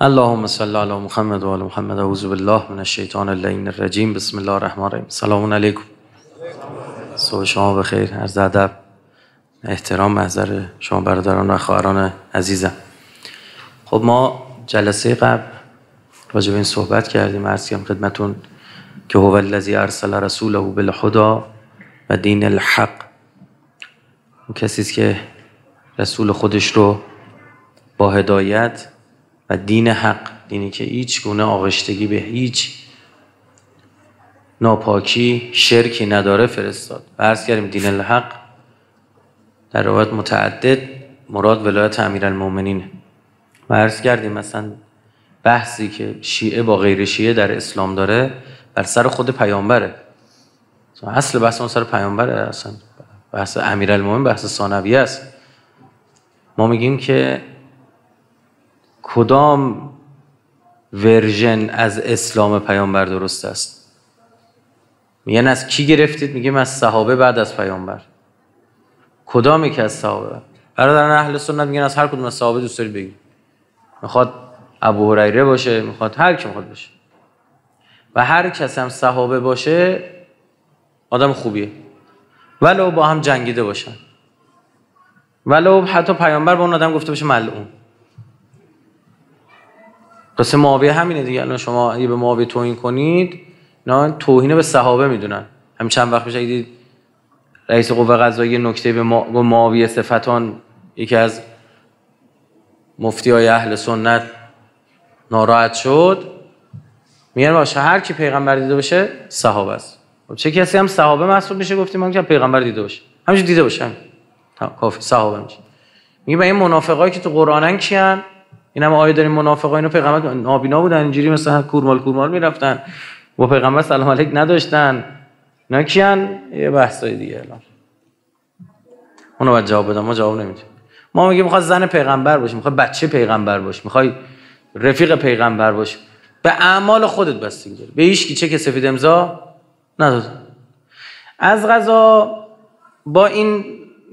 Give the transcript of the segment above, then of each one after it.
اللهم صل علی محمد و آل محمد اعوذ بالله من الشیطان اللعین الرجیم بسم الله الرحمن الرحیم سلام علیکم سو شما بخیر عرض ادب احترام محضر شما برادران و خواهران عزیزم خب ما جلسه قبل راجع این صحبت کردیم عرض کردم خدمتون که هو الذی ارسل رسوله بالهدی و دین الحق اون کسی که رسول خودش رو با هدایت دین حق دینی که هیچ گونه آغشتگی به هیچ ناپاکی شرکی نداره فرستاد عرض کردیم دین الحق در روایت متعدد مراد ولایت امیرالمؤمنینه. و عرض کردیم مثلا بحثی که شیعه با غیر شیعه در اسلام داره بر سر خود پیامبره اصل بحث اون سر پیامبره اصلا بحث امیرالمومنین بحث ثانویه است ما میگیم که کدام ورژن از اسلام پیامبر درست است میگن از کی گرفتید میگیم از صحابه بعد از پیامبر کدام که از صحابه برادران اهل سنت میگن از هر کدوم از صحابه دوست دارید بگید میخواد ابو هریره باشه میخواد هر کی میخواد باشه و هر کس هم صحابه باشه آدم خوبیه ولو با هم جنگیده باشن ولو حتی پیامبر به اون آدم گفته باشه ملعون قصه معاویه همینه دیگه الان شما اگه به معاویه توهین کنید نه توهین به صحابه میدونن همین چند وقت پیش دید رئیس قوه قضایی نکته به معاویه صفتان یکی از مفتی های اهل سنت ناراحت شد میگن باشه هر کی پیغمبر دیده باشه صحابه است خب چه کسی هم صحابه محسوب میشه گفتیم من که پیغمبر دیده باشه همینش دیده باشه کافی صحابه میشه میگه این منافقایی که تو قرآنن کیان این هم آیه داریم منافقا اینو پیغمبر نابینا بودن اینجوری مثلا کورمال کورمال میرفتن با پیغمبر سلام علیک نداشتن اینا کیان یه بحثای دیگه الان اونو باید جواب بدم ما جواب نمیدیم ما میگیم میخواد زن پیغمبر باشی میخواد بچه پیغمبر باشی میخوای رفیق پیغمبر باشی به اعمال خودت بستگی داره به هیچ کی چک سفید امضا نداد از غذا با این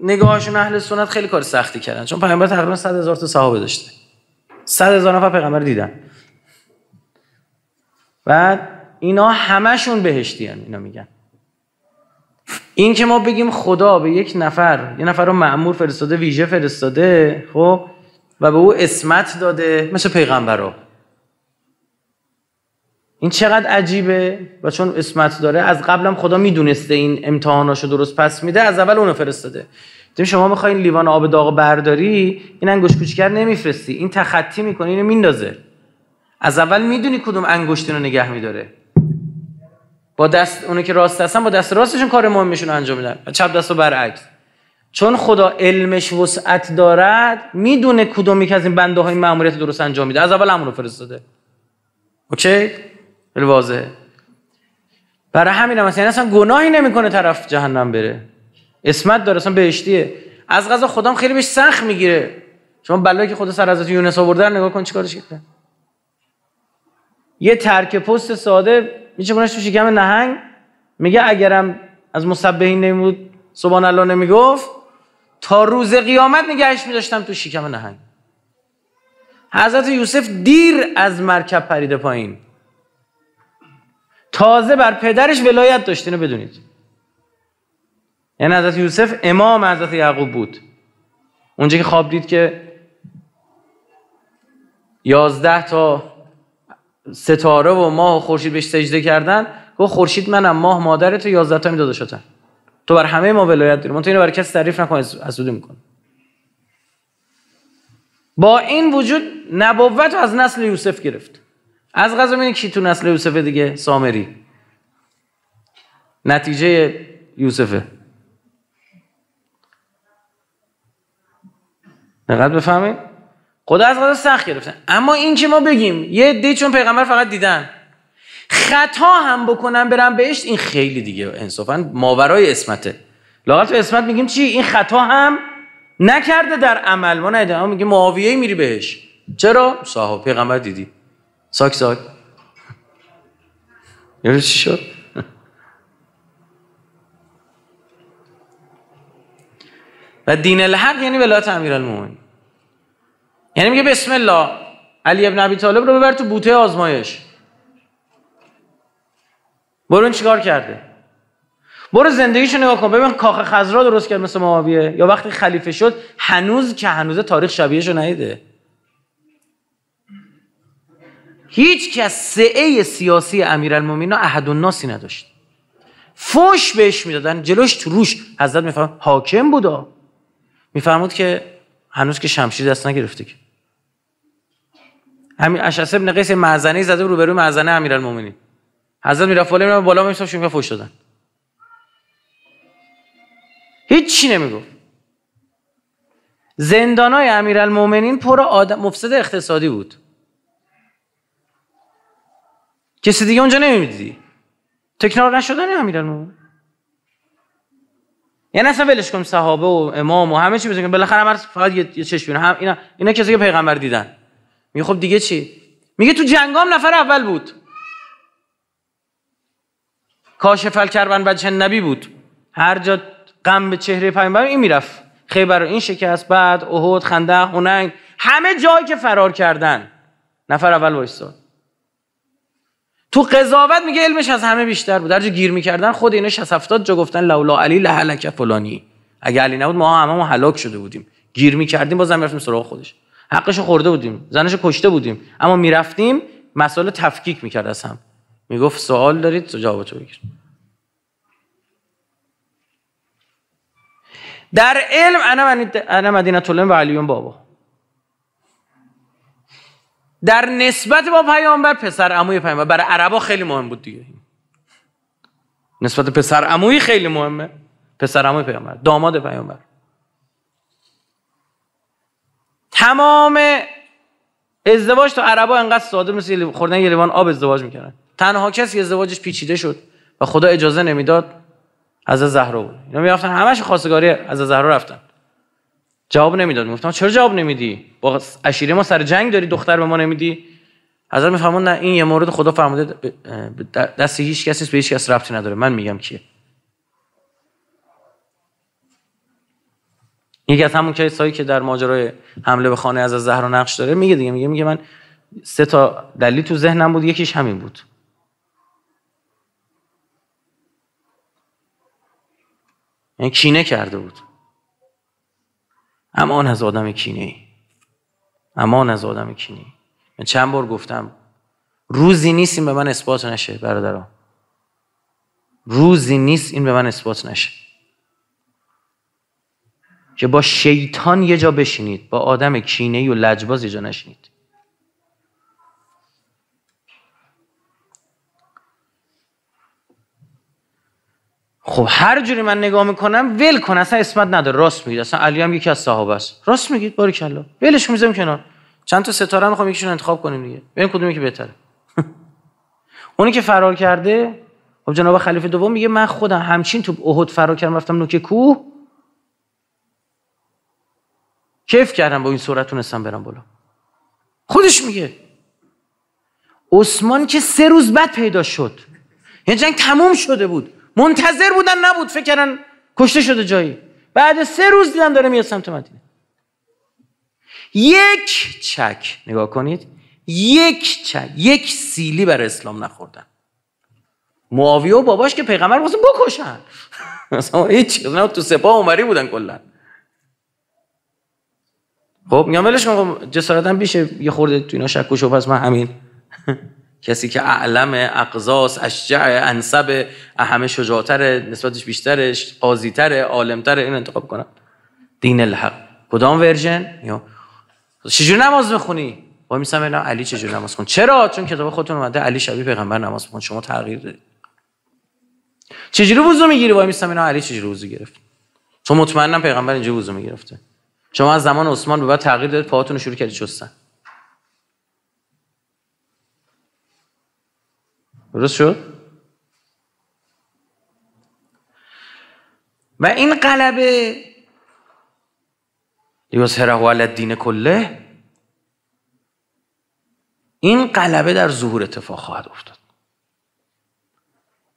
نگاهشون اهل سنت خیلی کار سختی کردن چون پیغمبر تقریبا 100 هزار تا صحابه داشته صد هزار نفر پیغمبر دیدن بعد اینا همشون بهشتی هن. اینا میگن این که ما بگیم خدا به یک نفر یه نفر رو معمور فرستاده ویژه فرستاده خب و به او اسمت داده مثل پیغمبر رو این چقدر عجیبه و چون اسمت داره از قبلم خدا میدونسته این امتحاناشو درست پس میده از اول اونو فرستاده تو شما میخواین لیوان آب داغ برداری این انگشت کوچیکر نمیفرستی این تخطی میکنه اینو میندازه از اول میدونی کدوم انگشتین رو نگه میداره با دست اونو که راست هستن با دست راستشون کار مهمشون انجام میدن چپ دست رو برعکس چون خدا علمش وسعت دارد میدونه کدوم یک از این بنده های ماموریت درست انجام میده از اول رو فرستاده اوکی خیلی واضحه برای همین هم یعنی اصلا گناهی نمیکنه طرف جهنم بره اسمت داره اصلا بهشتیه از غذا خدام خیلی بهش سخت میگیره شما بلایی که خدا سر حضرت یونس آورده نگاه کن چیکارش کرده یه ترک پست ساده میشه تو شکم نهنگ میگه اگرم از مصبهین نمیبود سبحان الله نمیگفت تا روز قیامت نگهش میداشتم تو شکم نهنگ حضرت یوسف دیر از مرکب پریده پایین تازه بر پدرش ولایت داشتینه بدونید یعنی حضرت یوسف امام حضرت یعقوب بود اونجا که خواب دید که یازده تا ستاره و ماه و خورشید بهش سجده کردن گفت خورشید منم ماه مادرت و یازده تا میداده شدن تو بر همه ما ولایت داری من تو اینو برای کسی تعریف نکن اسودی میکن با این وجود نبوت از نسل یوسف گرفت از غذا میدونی کی تو نسل یوسف دیگه سامری نتیجه یوسفه دقت بفهمید خدا از قضا سخت گرفتن اما این که ما بگیم یه دی چون پیغمبر فقط دیدن خطا هم بکنن برن بهش این خیلی دیگه انصافا ماورای اسمته لاغت اسمت میگیم چی این خطا هم نکرده در عمل ما نه میگه معاویه میری بهش چرا صاحب پیغمبر دیدی ساک ساک یه چی شد و دین الحق یعنی ولایت امیرالمومنین یعنی میگه بسم الله علی ابن ابی طالب رو ببر تو بوته آزمایش برو چیکار کرده برو زندگیشو نگاه کن ببین کاخ خزرا درست کرد مثل معاویه یا وقتی خلیفه شد هنوز که هنوز تاریخ شبیهشو نیده هیچ کس سعه سیاسی ها احد ناسی نداشت فوش بهش میدادن جلوش تو روش حضرت میفهم حاکم بودا میفرمود که هنوز که شمشیر دست نگرفته که همین اشعث ابن قیس زده رو بروی معزنه امیرالمومنین حضرت میرفت بالا میرفت بالا میشتم شون فوش دادن هیچ چی نمیگفت امیر المومنین پر آدم مفسد اقتصادی بود کسی دیگه اونجا نمیدیدی تکرار نشدن امیرالمومنین یعنی اصلا ولش کنیم صحابه و امام و همه چی بزنیم بالاخره هم فقط یه چشم هم اینا اینا کسی که پیغمبر دیدن میگه خب دیگه چی میگه تو جنگام نفر اول بود کاشف الکربن بچه نبی بود هر جا غم به چهره پیغمبر این میرفت خیبر این شکست بعد احد خنده هنگ همه جایی که فرار کردن نفر اول وایستاد تو قضاوت میگه علمش از همه بیشتر بود جا گیر میکردن خود اینا 60 70 جا گفتن لولا علی لهلک فلانی اگه علی نبود ما ما هلاک شده بودیم گیر میکردیم بازم میرفتیم سراغ خودش حقش خورده بودیم زنش کشته بودیم اما میرفتیم مسئله تفکیک میکرد از هم میگفت سوال دارید تو جوابتو بگیر در علم انا مدینه و علیون بابا در نسبت با پیامبر پسر عموی پیامبر برای عربا خیلی مهم بود دیگه نسبت پسر عموی خیلی مهمه پسر عموی پیامبر داماد پیامبر تمام ازدواج تو عربا انقدر ساده مثل خوردن یه لیوان آب ازدواج میکنن تنها کسی ازدواجش پیچیده شد و خدا اجازه نمیداد از زهرا بود اینا میافتن همش خواستگاری از زهرا رفتن جواب نمیداد گفتم چرا جواب نمیدی با اشیره ما سر جنگ داری دختر به ما نمیدی حضرت میفهمون نه این یه مورد خدا فرموده دست هیچ کسی به هیچ کس ربطی نداره من میگم کیه یکی از همون کسایی که در ماجرای حمله به خانه از زهرا نقش داره میگه دیگه میگه میگه من سه تا دلیل تو ذهنم بود یکیش همین بود یعنی کینه کرده بود امان از آدم کینه ای امان از آدم کینه ای من چند بار گفتم روزی نیست این به من اثبات نشه برادران روزی نیست این به من اثبات نشه که با شیطان یه جا بشینید با آدم کینه و لجباز یه جا نشینید خب هر جوری من نگاه میکنم ول کن اصلا اسمت نداره راست میگید اصلا علی هم یکی از صحابه است راست میگید باری کلا ولش میذارم کنار چند تا ستاره میخوام یکیشون انتخاب کنیم دیگه ببین کدومی که بهتره اونی که فرار کرده خب جناب خلیفه دوم میگه من خودم همچین تو احد فرار کردم رفتم نوک کوه کیف کردم با این صورتون تونستم برم بالا خودش میگه عثمان که سه روز بعد پیدا شد یعنی جنگ تموم شده بود منتظر بودن نبود فکر کردن کشته شده جایی بعد سه روز دیدن داره میاد سمت مدینه یک چک نگاه کنید یک چک یک سیلی بر اسلام نخوردن معاویه و باباش که پیغمبر واسه بکشن اصلا هیچ تو سپاه عمری بودن کلا خب میگم ولش کن خب، جسارتم بیشه یه خورده تو اینا شک و شبه من همین کسی که اعلم اقزاس اشجع انسب همه شجاعتره نسبتش بیشترش، قاضیتره عالمتره این انتخاب کنم دین الحق کدام ورژن یا چجوری نماز میخونی و میسم نه علی چجوری نماز خون چرا چون کتاب خودتون اومده علی شبیه پیغمبر نماز خون شما تغییر دارید چجوری وضو میگیری وای میسم اینا علی چجوری وضو گرفت تو مطمئنم پیغمبر اینجوری وضو میگرفته شما از زمان عثمان به بعد تغییر دادید پاهاتون شروع کردید شستن درست شد؟ و این قلبه لیوز هره دین کله این قلبه در ظهور اتفاق خواهد افتاد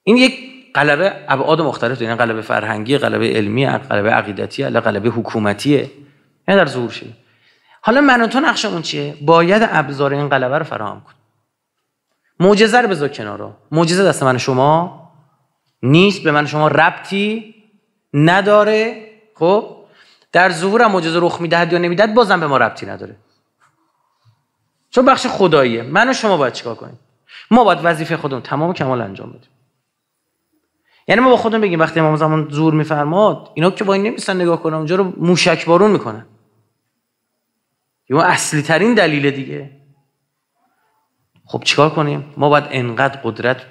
این یک قلبه ابعاد مختلف داره یعنی قلبه فرهنگی قلبه علمی قلبه عقیدتی قلبه حکومتیه این یعنی در ظهور شده حالا من و تو نقشمون چیه باید ابزار این قلبه رو فراهم کنیم معجزه رو بذار کنار رو معجزه دست من شما نیست به من شما ربطی نداره خب در ظهور معجزه رخ میدهد یا نمیدهد بازم به ما ربطی نداره چون بخش خداییه من و شما باید چیکار کنیم ما باید وظیفه خودمون تمام و کمال انجام بدیم یعنی ما با خودمون بگیم وقتی امام زمان زور میفرماد اینا که وای نمیسن نگاه کنن اونجا رو موشک بارون میکنن یه اصلی ترین دلیل دیگه خب چیکار کنیم ما باید انقدر قدرت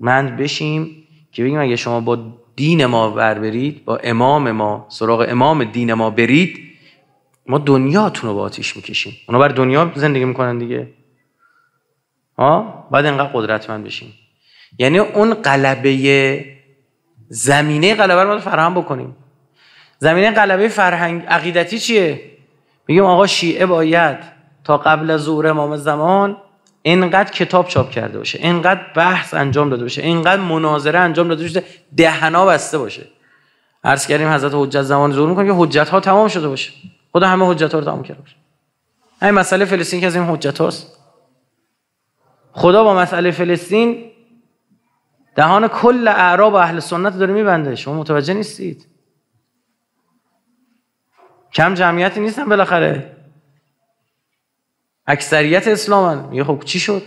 مند بشیم که بگیم اگه شما با دین ما ور با امام ما سراغ امام دین ما برید ما دنیاتون رو با آتیش میکشیم اونا بر دنیا زندگی میکنن دیگه ها بعد انقدر قدرتمند بشیم یعنی اون قلبه زمینه قلبه رو فراهم بکنیم زمینه قلبه فرهنگ عقیدتی چیه میگیم آقا شیعه باید تا قبل از ظهور امام زمان انقدر کتاب چاپ کرده باشه انقدر بحث انجام داده باشه انقدر مناظره انجام داده باشه دهنا بسته باشه عرض کردیم حضرت حجت زمان زور میکنه که حجت ها تمام شده باشه خدا همه حجت ها رو تمام کرده باشه این مسئله فلسطین که از این حجت هاست خدا با مسئله فلسطین دهان کل اعراب و اهل سنت داره میبنده شما متوجه نیستید کم جمعیتی نیستن بالاخره اکثریت اسلامن میگه خب چی شد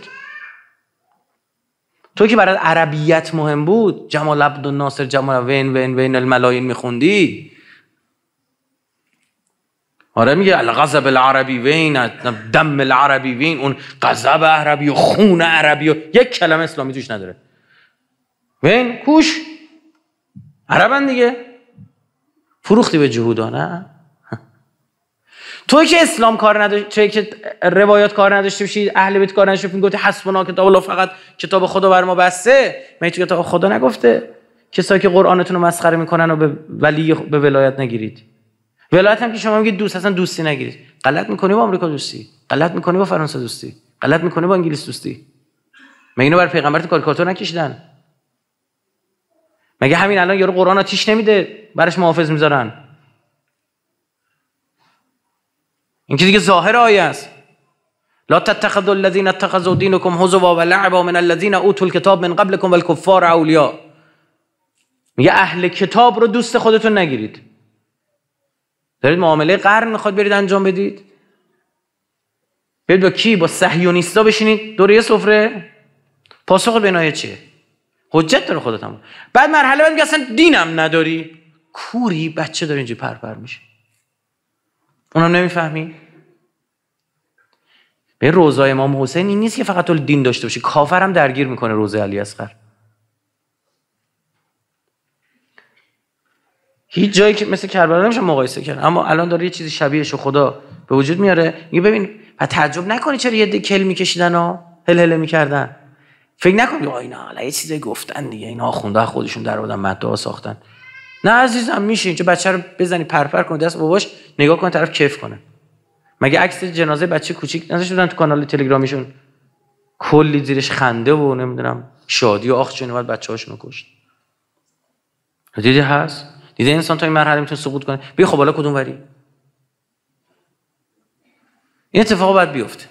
تو که برای عربیت مهم بود جمال عبد الناصر جمال وین وین وین الملاین میخوندی آره میگه الغضب العربی وین دم العربی وین اون غذب عربی و خون عربی و یک کلمه اسلامی توش نداره وین کوش عربن دیگه فروختی به جهودانه توی که اسلام کار نداشت توی که روایات کار نداشته باشی اهل بیت کار نداشته گفت گفتی حسبنا کتاب الله فقط کتاب خدا بر ما بسته می تو کتاب خدا نگفته کسایی که قرآنتون رو مسخره میکنن و به ولی به ولایت نگیرید ولایت هم که شما میگید دوست اصلا دوستی نگیرید غلط میکنی با آمریکا دوستی غلط میکنی با فرانسه دوستی غلط میکنی با انگلیس دوستی مگه اینو بر پیغمبرت کاریکاتور نکشیدن مگه همین الان یارو قرآن آتیش نمیده برش محافظ میذارن این که دیگه ظاهر آیه است لا تتخذوا الذين اتخذوا دينكم هزوا ولعبا من الذين اوتوا الكتاب من قبلكم والكفار اولیاء میگه اهل کتاب رو دوست خودتون نگیرید دارید معامله قرن میخواد برید انجام بدید برید با کی با صهیونیستا بشینید دور یه سفره پاسخ بنایه چیه حجت داره خودت هم بعد مرحله بعد اصلا دینم نداری کوری بچه داره اینجوری پرپر میشه اونم نمیفهمی به روزای امام حسین این نیست که فقط تو دین داشته باشه کافر هم درگیر میکنه روزه علی اصغر هیچ جایی که مثل کربلا نمیشه مقایسه کرد اما الان داره یه چیزی شبیهش خدا به وجود میاره میگه ببین و تعجب نکنی چرا یه دکل میکشیدن و هل هل میکردن فکر نکنی آ اینا یه چیزی گفتن دیگه اینا خونده خودشون در آوردن مدعا ساختن نه عزیزم میشین چه بچه رو بزنی پرپر کنه دست باباش نگاه کن طرف کیف کنه مگه عکس جنازه بچه کوچیک نذاشته بودن تو کانال تلگرامیشون کلی زیرش خنده و نمیدونم شادی و آخ چون بچه هاشون کشت دیدی هست دیده انسان تا این مرحله میتونه سقوط کنه بیا خب حالا کدوم وری این اتفاق باید بیفته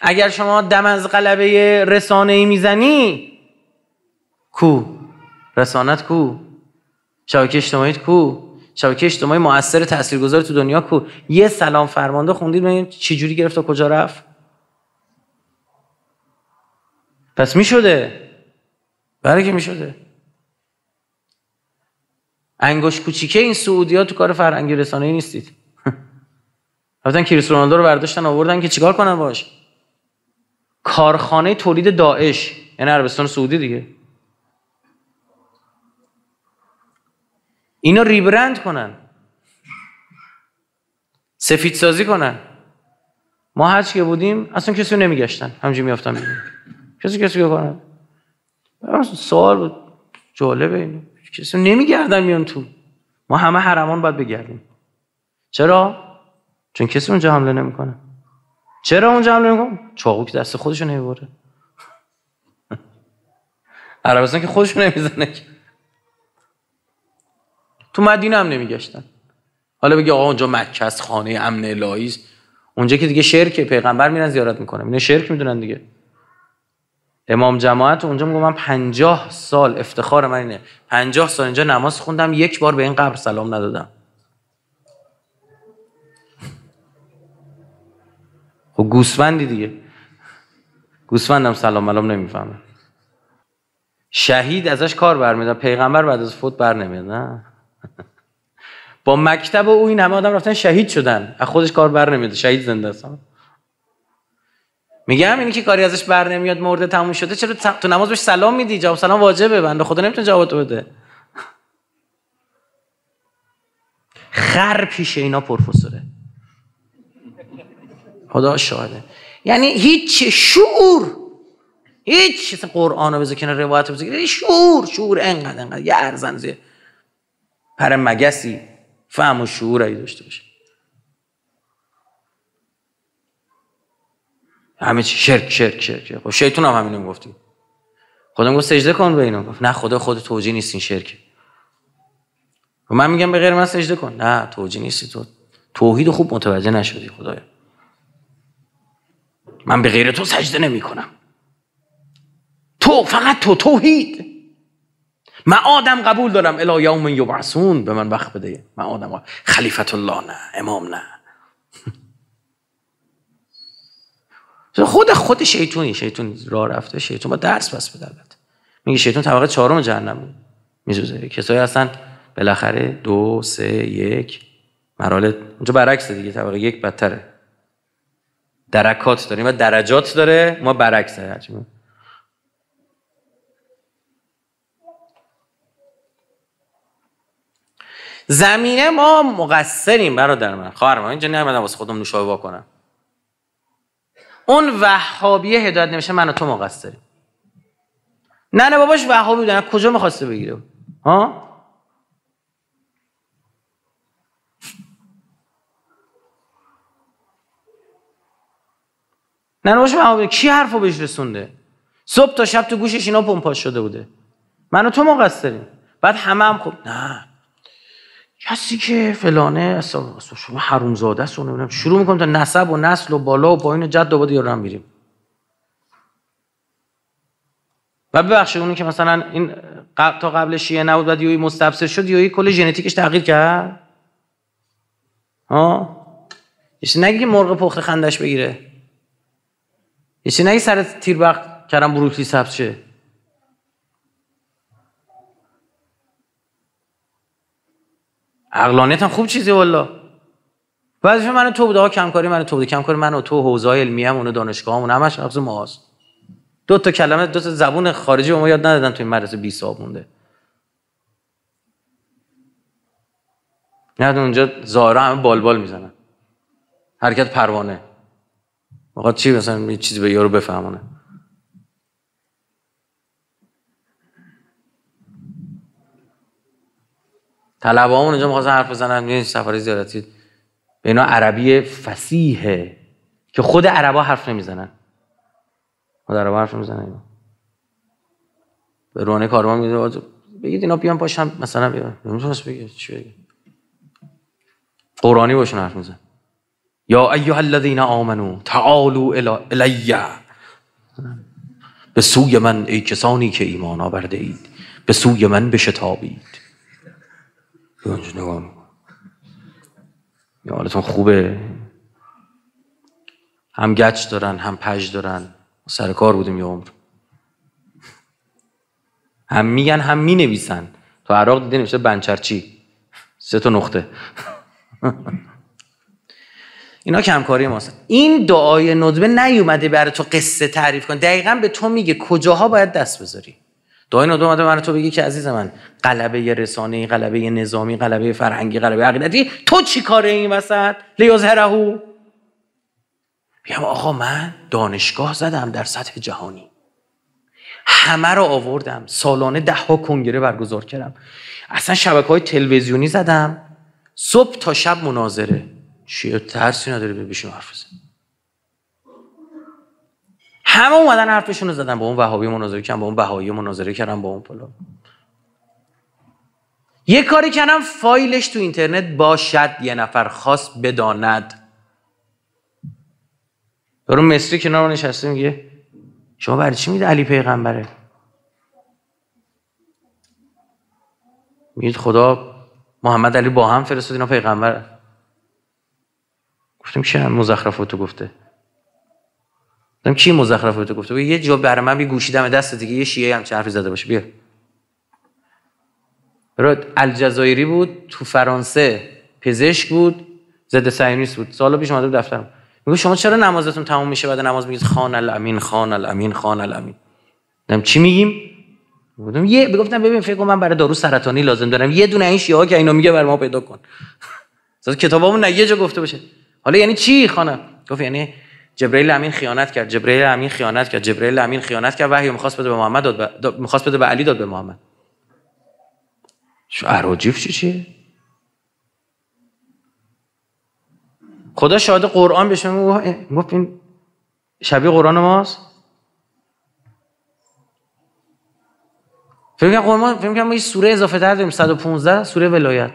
اگر شما دم از قلبه رسانه ای میزنی کو رسانت کو شبکه اجتماعیت کو شبکه اجتماعی موثر تاثیرگذار تو دنیا کو یه سلام فرمانده خوندید ببینید چه جوری گرفت و کجا رفت پس می شده برای بله که می شده انگوش کوچیکه این سعودی ها تو کار فرهنگی رسانه‌ای نیستید رفتن کریس رونالدو رو برداشتن آوردن که چیکار کنن باش کارخانه تولید داعش یعنی عربستان سعودی دیگه اینو ریبرند کنن سفید سازی کنن ما هر که بودیم اصلا کسی رو نمیگشتن همجوری میافتن بیدیم کسی کسی رو کنن سوال بود جالبه اینو کسی نمیگردن میان تو ما همه حرمان باید بگردیم چرا؟ چون کسی اونجا حمله نمیکنه چرا اونجا حمله نمیکنه؟ چاقو که دست خودشو نمیبره عربستان که خودشو نمیزنه تو مدینه هم نمیگشتن حالا بگی آقا اونجا مکه است خانه امن الهی اونجا که دیگه شرک پیغمبر میرن زیارت میکنه اینا شرک میدونن دیگه امام جماعت اونجا میگه من 50 سال افتخار من اینه 50 سال اینجا نماز خوندم یک بار به این قبر سلام ندادم خب گوسفندی دیگه گوسفندم سلام علام نمیفهمه شهید ازش کار برمیدن پیغمبر بعد از فوت بر نمیاد با مکتب او این همه آدم رفتن شهید شدن از خودش کار بر نمیده شهید زنده است میگم اینی که کاری ازش بر نمیاد مرده تموم شده چرا تو نماز بهش سلام میدی جواب سلام واجبه بنده خدا نمیتونه جواب تو بده خر پیش اینا پروفسوره خدا شاهده یعنی هیچ شعور هیچ قرآن رو بذار کنه روایت رو بذار شعور شعور انقدر انقدر یه زیر پر مگسی فهم و شعور داشته باشه همه چی شرک شرک شرک خب شیطان هم همینو گفتیم خدا گفت سجده کن به اینو گفت نه خدا خود توجیه نیست این شرک و خب من میگم به غیر من سجده کن نه توجیه نیستی تو توحید خوب متوجه نشدی خدایا من به غیر تو سجده نمی کنم تو فقط تو توحید آدم قبول دارم الا یوم یبعثون به من وقت بده قبول. خلیفت الله نه امام نه خود خود شیطونی شیطون راه رفته شیطون با درس بس بده البته میگه شیطون طبقه چهارم جهنم میزوزه کسایی هستن بالاخره دو سه یک مرحله اونجا برعکس دیگه طبقه یک بدتره درکات داریم و درجات داره ما برعکس داریم زمینه ما مقصریم برادر من خواهر من اینجا نیومدم واسه خودم نوشابه کنم اون وحابیه هدایت نمیشه من و تو مقصریم نه نه باباش وهابی بودن کجا میخواسته بگیره ها نه باباش وهابی کی حرفو بهش رسونده صبح تا شب تو گوشش اینا پمپاش شده بوده من و تو مقصریم بعد همه هم خب، نه کسی که فلانه اصلا شما حرومزاده است شروع میکنم تا نسب و نسل و بالا و پایین و جد و بادی هم میریم و ببخشید اونی که مثلا این قبل تا قبل شیعه نبود بعد یوی مستبصر شد یوی کل ژنتیکش تغییر کرد ها یسی نگی که مرغ پخت خندش بگیره یسی نگی سر تیر کردم بروکلی سبز شه عقلانیت هم خوب چیزی والا وظیفه من تو بوده ها کمکاری من تو بوده کمکاری من و تو حوزه های علمی هم اونو دانشگاه همون همش نفس ماست دو تا کلمه دو تا زبون خارجی به ما یاد ندادن تو این مدرسه بی ساب مونده نه اونجا زارا همه بال میزنن حرکت پروانه چی مثلا یه چیزی به یارو بفهمونه طلبه همون اونجا میخواستن حرف بزنن یه سفاره زیارتی به اینا عربی فسیحه که خود عربا حرف نمیزنن خود عربا حرف نمیزنن اینا به روانه کاروان میده بگید اینا بیان پاشن مثلا بیان نمیتونست بگید چی بگید قرآنی باشن حرف میزن یا ایها الذین آمنو تعالو الی به سوی من ای کسانی که ایمان آورده اید به سوی من بشتابید اونجا یا حالتون خوبه هم گچ دارن هم پج دارن سر کار بودیم یه عمر هم میگن هم مینویسن تو عراق دیده نوشته بنچرچی سه تا نقطه اینا کمکاری ماست این دعای ندبه نیومده برای تو قصه تعریف کن دقیقا به تو میگه کجاها باید دست بذاری داین و اومده من تو بگی که عزیز من قلبه رسانه قلبه نظامی قلبه فرهنگی قلبه عقیدتی تو چی کاره این وسط لیظهره بیام آقا من دانشگاه زدم در سطح جهانی همه رو آوردم سالانه ده ها کنگره برگزار کردم اصلا شبکه های تلویزیونی زدم صبح تا شب مناظره چیه ترسی نداره به حرف همه اومدن حرفشون رو زدن با اون وهابی مناظره کردن با اون بهایی مناظره کردن با اون فلان یه کاری کردم فایلش تو اینترنت باشد یه نفر خاص بداند برو مصری کنار نشسته میگه شما برای چی میده علی پیغمبره میگید خدا محمد علی با هم فرستاد اینا پیغمبر گفتیم چه مزخرفاتو گفته گفتم کی مزخرف تو گفته یه جا برای من گوشیدم دست دیگه یه شیعه هم حرفی زده باشه بیا الجزایری بود تو فرانسه پزشک بود زده صهیونیست بود سال پیش اومده دفترم میگه شما چرا نمازتون تموم میشه بعد نماز میگید خان الامین خان الامین خان الامین دم چی میگیم بودم یه بگفتم ببین فکر کنم من برای دارو سرطانی لازم دارم یه دونه این شیعه که اینو میگه بر ما پیدا کن کتابامون نه جا گفته باشه حالا یعنی چی خانم گفت یعنی جبرئیل امین خیانت کرد جبرئیل امین خیانت کرد جبرئیل امین خیانت کرد وحی میخواست بده به محمد داد ب... میخواست بده به علی داد به محمد شو اراجیف چی چیه خدا شاهد قرآن بهش گفت این شبیه قرآن ماست فکر کنم قرآن ما این سوره اضافه تر داریم 115 سوره ولایت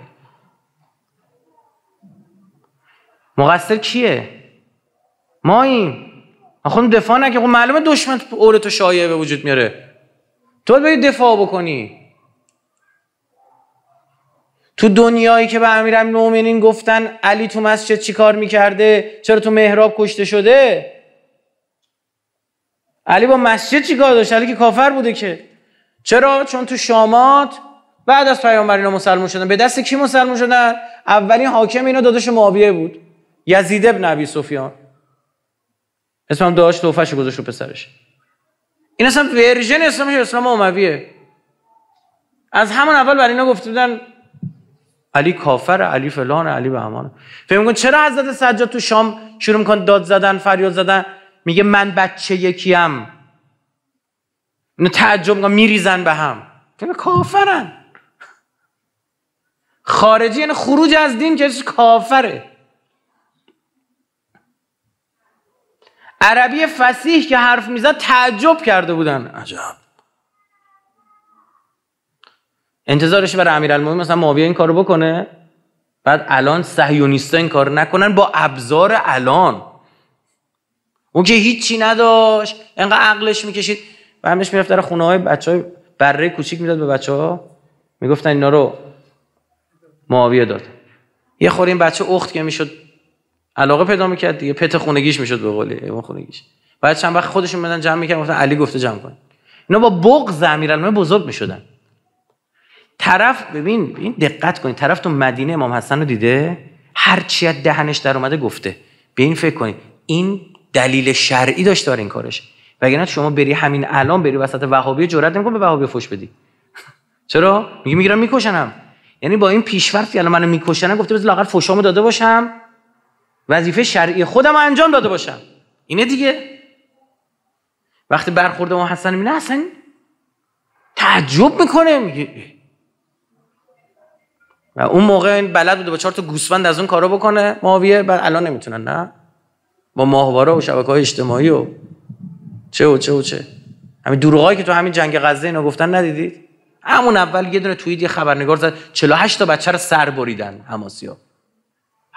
مقصر کیه این خودم دفاع نکه خب معلومه دشمن اول تو شایعه به وجود میاره تو باید دفاع بکنی تو دنیایی که به نومینین گفتن علی تو مسجد چیکار میکرده چرا تو محراب کشته شده علی با مسجد چیکار داشت علی که کافر بوده که چرا چون تو شامات بعد از پیامبر اینا مسلمون شدن به دست کی مسلمون شدن اولین حاکم اینا داداش معاویه بود یزید بن نبی سفیان اسمم داشت توفش گذاشت رو پسرش این اصلا ورژن اسلامش اسلام اومویه از همون اول برای اینا گفته بودن علی کافر علی فلان علی بهمان فهم کن چرا حضرت سجاد تو شام شروع میکن داد زدن فریاد زدن میگه من بچه یکیم اینو تعجب میکن میریزن به هم که کافرن خارجی یعنی خروج از دین که کافره عربی فسیح که حرف میزد تعجب کرده بودن عجب انتظارش برای امیرالمومنین مثلا معاویه این کارو بکنه بعد الان صهیونیستا این کار نکنن با ابزار الان اون که هیچی نداشت انقدر عقلش میکشید و همش میرفت در خونه های بچه های بره کوچیک میداد به بچه ها میگفتن اینا رو معاویه داد یه خوری این بچه اخت که میشد علاقه پیدا میکرد دیگه پت خونگیش میشد به قولی ایوان خونگیش بعد چند وقت خودشون بدن جمع میکرد گفتن علی گفته جمع کن اینا با بغض امیرالمومنین بزرگ میشدن طرف ببین این دقت کنید طرف تو مدینه امام حسن رو دیده هر چی از دهنش در اومده گفته به این فکر کنید این دلیل شرعی داشت داره این کارش وگرنه شما بری همین الان بری وسط وهابی جرئت نمیکنی به وهابی فوش بدی چرا میگی میگیرم میکشنم یعنی با این پیشورتی الان منو میکشنن گفته بذار لاغر فوشامو داده باشم وظیفه شرعی خودم انجام داده باشم اینه دیگه وقتی برخورده ما حسن میبینه حسن تعجب میکنه میگه و اون موقع این بلد بوده با چهار تا گوسفند از اون کارا بکنه ماویه بعد الان نمیتونن نه با ماهواره و شبکه های اجتماعی و چه و چه و چه همین دروغایی که تو همین جنگ غزه اینا گفتن ندیدید همون اول یه دونه توییت یه خبرنگار زد 48 تا بچه رو سر بریدن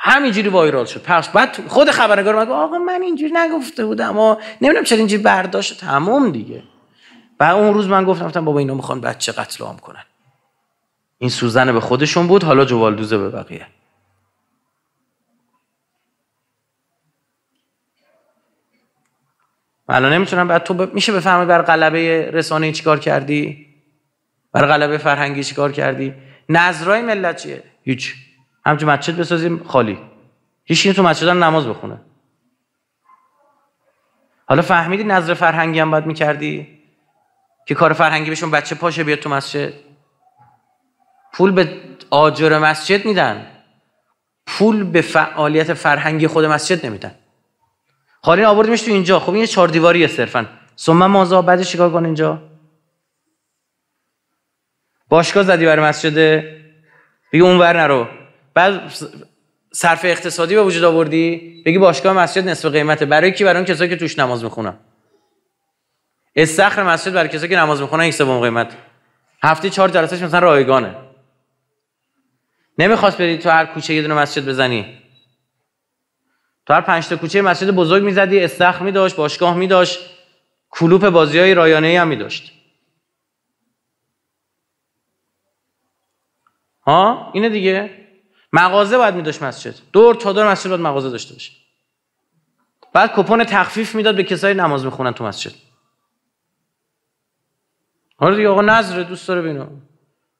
همینجوری وایرال شد پس بعد خود خبرنگار اومد آقا من اینجوری نگفته بودم اما نمیدونم چرا اینجوری برداشت تمام دیگه و اون روز من گفتم گفتم بابا اینا میخوان بچه قتل عام کنن این سوزن به خودشون بود حالا دوزه به بقیه الان نمیتونم بعد تو ب... میشه بفهمی بر قلبه رسانه چیکار کردی بر قلبه فرهنگی چیکار کردی نظرای ملت چیه هیچ همچون مسجد بسازیم خالی هیچ تو مسجد نماز بخونه حالا فهمیدی نظر فرهنگی هم باید میکردی که کار فرهنگی بشون بچه پاشه بیاد تو مسجد پول به آجر مسجد میدن پول به فعالیت فرهنگی خود مسجد نمیدن حالا این آوردیمش تو اینجا خب این چهار دیواریه صرفا ثم مازا بعدش چیکار کن اینجا باشگاه زدی برای مسجد اون اونور نرو بعد صرف اقتصادی به وجود آوردی بگی باشگاه مسجد نصف قیمته برای کی برای اون کسایی که توش نماز میخونن استخر مسجد برای کسایی که نماز میخونن یک سوم قیمت هفته چهار جلسهش مثلا رایگانه نمیخواست بری تو هر کوچه یه دونه مسجد بزنی تو هر پنج تا کوچه مسجد بزرگ میزدی استخر میداشت باشگاه میداشت کلوپ بازی های رایانه ای هم میداشت ها اینه دیگه مغازه باید میداشت مسجد دور تا دور مسجد باید مغازه داشته باشه بعد کپون تخفیف میداد به کسایی نماز میخونن تو مسجد حالا دیگه آقا نظره دوست داره بینو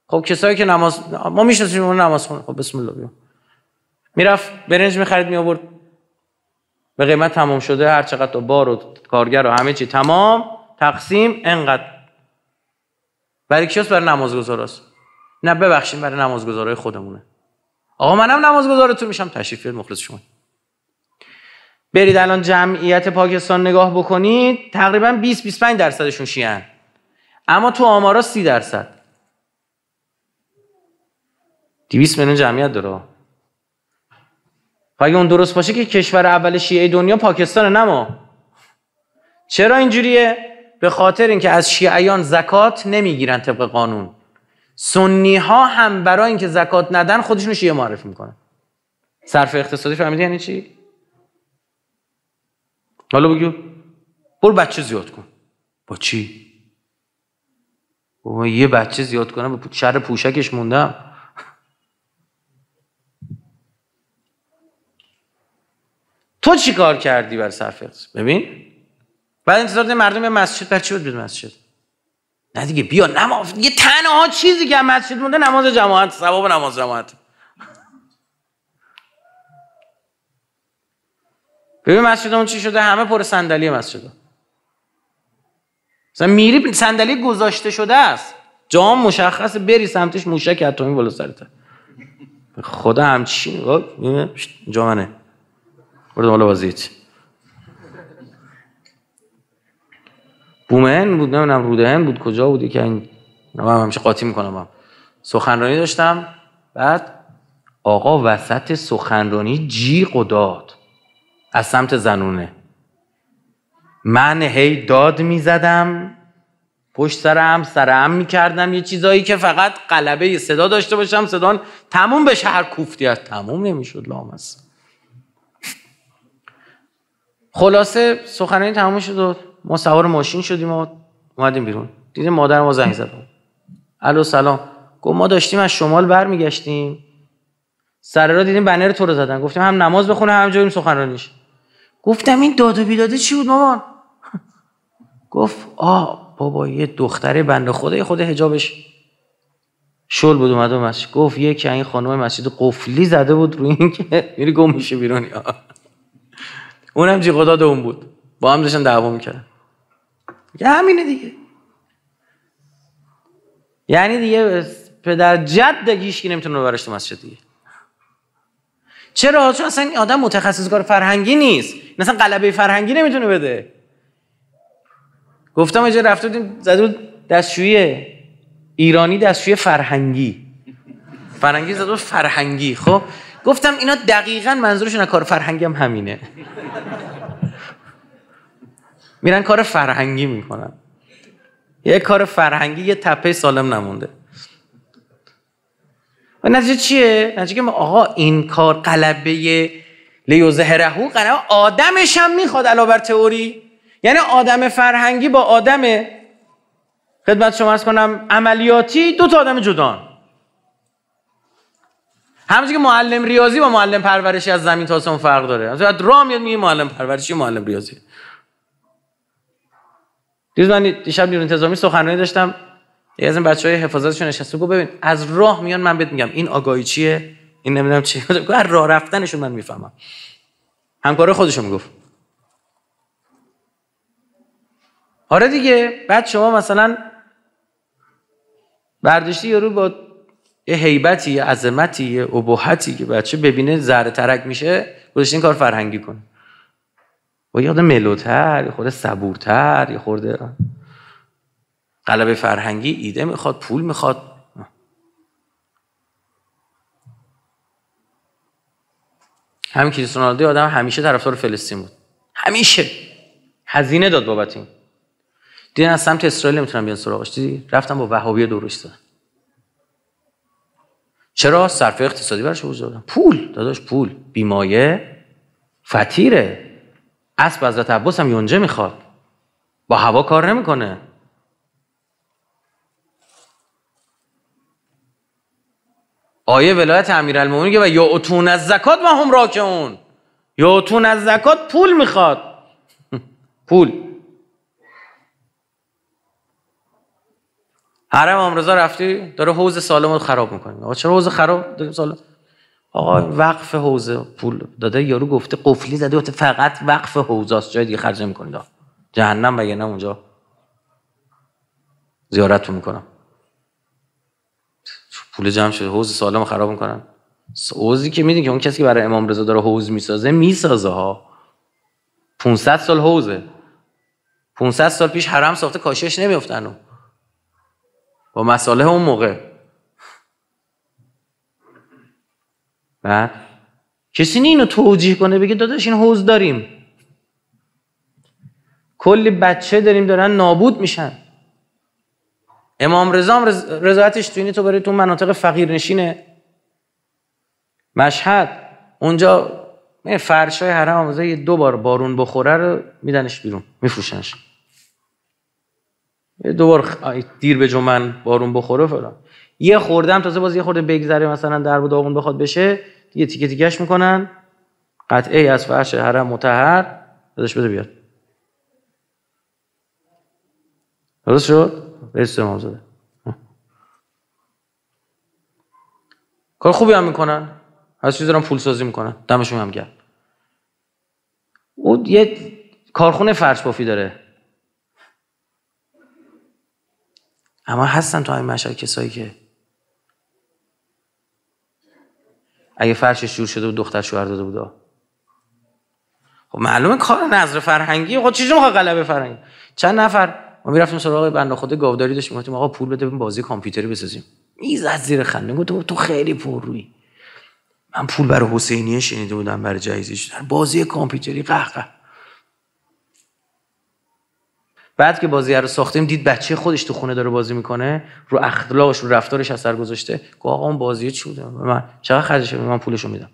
خب کسایی که نماز ما میشناسیم اون نماز خونه خب بسم الله بیم. میرفت برنج میخرید می آورد به قیمت تمام شده هر چقدر بار و کارگر و همه چی تمام تقسیم انقدر برای کیاس برای نمازگزاراست نه ببخشید برای نمازگزارای خودمونه آقا منم نمازگزارتون میشم تشریف مخلص شما برید الان جمعیت پاکستان نگاه بکنید تقریبا 20 25 درصدشون شیعه اما تو آمارا 30 درصد 200 میلیون جمعیت داره و خب اون درست باشه که کشور اول شیعه دنیا پاکستان نما چرا اینجوریه به خاطر اینکه از شیعیان زکات نمیگیرن طبق قانون سنی ها هم برای اینکه زکات ندن خودشون شیعه معرفی میکنن صرف اقتصادی فهمیدی یعنی چی حالا بگو برو بچه زیاد کن با چی با یه بچه زیاد کنم به شر پوشکش موندم تو چی کار کردی بر صرف ببین بعد انتظار مردم به مسجد بر چی بود مسجد نه دیگه بیا نماز یه تنها چیزی که مسجد مونده نماز جماعت ثواب نماز جماعت ببین مسجدمون چی شده همه پر صندلی مسجد مثلا میری صندلی گذاشته شده است جام مشخصه بری سمتش موشک اتمی بالا سرت خدا همچین خب، جامنه برو بالا بازیت بومن بود نمیدونم رودهن بود کجا بودی که این من همیشه قاطی میکنم هم. سخنرانی داشتم بعد آقا وسط سخنرانی جیغ و داد از سمت زنونه من هی داد میزدم پشت سرم سرم میکردم یه چیزایی که فقط قلبه صدا داشته باشم صدا تموم به شهر کوفتی از تموم نمیشد لامس خلاصه سخنرانی تموم شد ما سوار ماشین شدیم و اومدیم بیرون دیدیم مادر ما زنگ زد الو سلام گفت ما داشتیم از شمال برمیگشتیم سر را دیدیم بنر تو رو زدن گفتیم هم نماز بخونه هم جوریم سخنرانیش گفتم این داد و بیداده چی بود مامان گفت آ بابا یه دختره بنده خدای خود حجابش شل بود اومد مسجد گفت یکی این خانم مسجد قفلی زده بود روی اینکه میری گم میشه بیرون اونم جیغ اون بود با هم داشتن دعوا میکردن میگه همینه دیگه یعنی دیگه پدر جد دیگه نمیتونه ببرش تو مسجد دیگه چرا چون اصلا این آدم متخصص کار فرهنگی نیست این اصلا قلبه فرهنگی نمیتونه بده گفتم اجا رفته بودیم زده بود دستشویی ایرانی دستشوی فرهنگی فرهنگی زده بود فرهنگی خب گفتم اینا دقیقا منظورشون کار فرهنگی هم همینه میرن کار فرهنگی میکنن یه کار فرهنگی یه تپه سالم نمونده و نتیجه چیه؟ نتیجه که آقا این کار قلبه لیو زهرهو قلبه آدمش هم میخواد علاوه بر تئوری یعنی آدم فرهنگی با آدم خدمت شما ارز کنم عملیاتی دو تا آدم جدان همچنین که معلم ریاضی با معلم پرورشی از زمین تا فرق داره از را میاد میگه معلم پرورشی معلم ریاضی دیروز من دیشب نیرو انتظامی سخنرانی داشتم یه از این بچهای حفاظتشون نشسته گفت ببین از راه میان من بهت میگم این آگاهی چیه این نمیدونم چیه از راه رفتنشون من میفهمم همکار خودشون میگفت آره دیگه بعد شما مثلا برداشتی یارو با یه حیبتی یه عظمتی یه عبوحتی که بچه ببینه ذره ترک میشه این کار فرهنگی کن با یه ملوتر یه خورده صبورتر یه خورده قلب فرهنگی ایده میخواد پول میخواد همین کریستیانو آدم همیشه طرفدار فلسطین بود همیشه هزینه داد بابت این دیدن از سمت اسرائیل نمیتونن بیان سراغش دیدی رفتن با وهابی دورش دادم چرا صرفه اقتصادی براش وجود پول داداش پول بیمایه فتیره اسب حضرت عباس هم یونجه میخواد با هوا کار نمیکنه آیه ولایت امیرالمومنین که و یا اتون از زکات و هم اون یا اتون از زکات پول میخواد پول حرم امرزا رفتی داره حوز سالم رو خراب میکنه چرا حوز خراب داریم سالم آقا وقف حوزه پول داده یارو گفته قفلی زده گفته فقط وقف حوزه است جای دیگه خرج نمی‌کنید جهنم مگه نه اونجا زیارتتون میکنم پول جمع شده حوز سالم خراب میکنن حوزی که میدین که اون کسی که برای امام رضا داره حوز میسازه میسازه ها 500 سال حوزه 500 سال پیش حرم ساخته کاشش نمیفتن با مساله اون موقع و کسی نه اینو توجیه کنه بگه داداش این حوز داریم کلی بچه داریم دارن نابود میشن امام رضا رز... رضایتش تو اینه تو برای تو مناطق فقیر نشینه مشهد اونجا فرش های حرم آموزه یه دو بار بارون بخوره رو میدنش بیرون میفروشنش یه دو بار دیر به جمعن بارون بخوره فلان یه خوردم تازه باز یه خورده بگذره مثلا در و داغون بخواد بشه یه تیکه تیکش میکنن قطعه از فرش حرم متحر ازش بده بیاد درست شد؟ بیست امام کار خوبی هم میکنن از چیز دارن پول سازی میکنن دمشون هم گرد او یه کارخونه فرش بافی داره اما هستن تو این مشهد کسایی که اگه فرشش جور شده و دختر شوهر داده بوده خب معلومه کار نظر فرهنگی خب چیزی میخواد غلبه فرهنگی چند نفر ما میرفتیم سراغ بنده خود گاوداری داشتیم گفتیم آقا پول بده بازی کامپیوتری بسازیم از زیر خنده گفت تو خیلی پر روی من پول برای حسینیه شنیده بودم برای جایزیش بازی کامپیوتری قهقه بعد که بازی رو ساختیم دید بچه خودش تو خونه داره بازی میکنه رو اخلاقش رو رفتارش اثر گذاشته گفت آقا اون بازی چی بوده من چقدر خرجش من پولشو میدم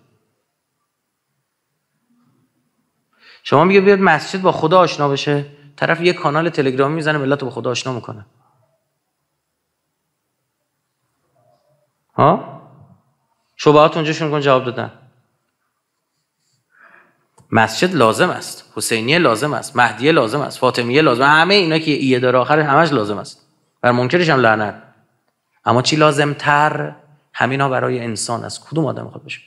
شما میگه بیاد مسجد با خدا آشنا بشه طرف یه کانال تلگرامی میزنه ملت رو با خدا آشنا میکنه ها شبهات اونجا شون کن جواب دادن مسجد لازم است حسینیه لازم است مهدیه لازم است فاطمیه لازم است همه اینا که ایه داره آخر همش لازم است بر منکرش هم لعنت اما چی لازم تر همینا برای انسان است کدوم آدم میخواد بشه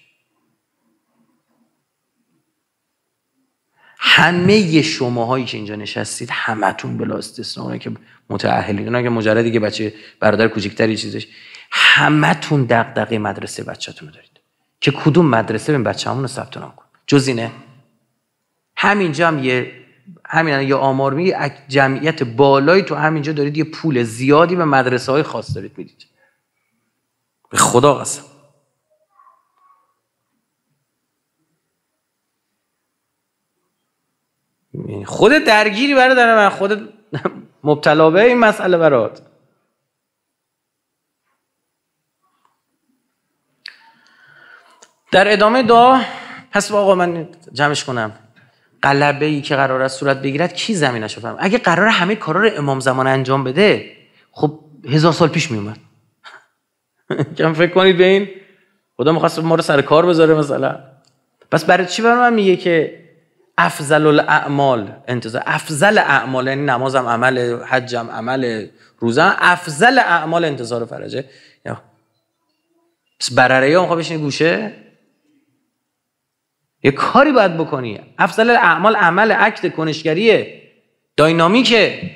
همه شماهایی که اینجا نشستید همتون بلا استثنا اونایی که متأهلین اونایی که مجرد که بچه برادر کوچیکتری چیزش همتون دغدغه مدرسه بچه‌تون دارید که کدوم مدرسه به بچه‌مون رو ثبت نام جز اینه همینجا هم یه همین یه آمار میگه جمعیت بالایی تو همینجا دارید یه پول زیادی به مدرسه های خاص دارید میدید به خدا قسم یعنی خود درگیری برادر من خود مبتلا به این مسئله برات در ادامه دا پس آقا من جمعش کنم قلبه ای که قرار است صورت بگیرد کی زمینش رو اگه قرار همه کارا رو امام زمان انجام بده خب هزار سال پیش میومد کم فکر کنید به این خدا میخواست ما رو سر کار بذاره مثلا پس برای چی برای من میگه که افضل الاعمال انتظار افضل اعمال یعنی نمازم عمل حجم عمل روزه افضل اعمال انتظار فرجه پس برره یا خواه گوشه یه کاری باید بکنی افضل اعمال عمل عکت کنشگریه داینامیکه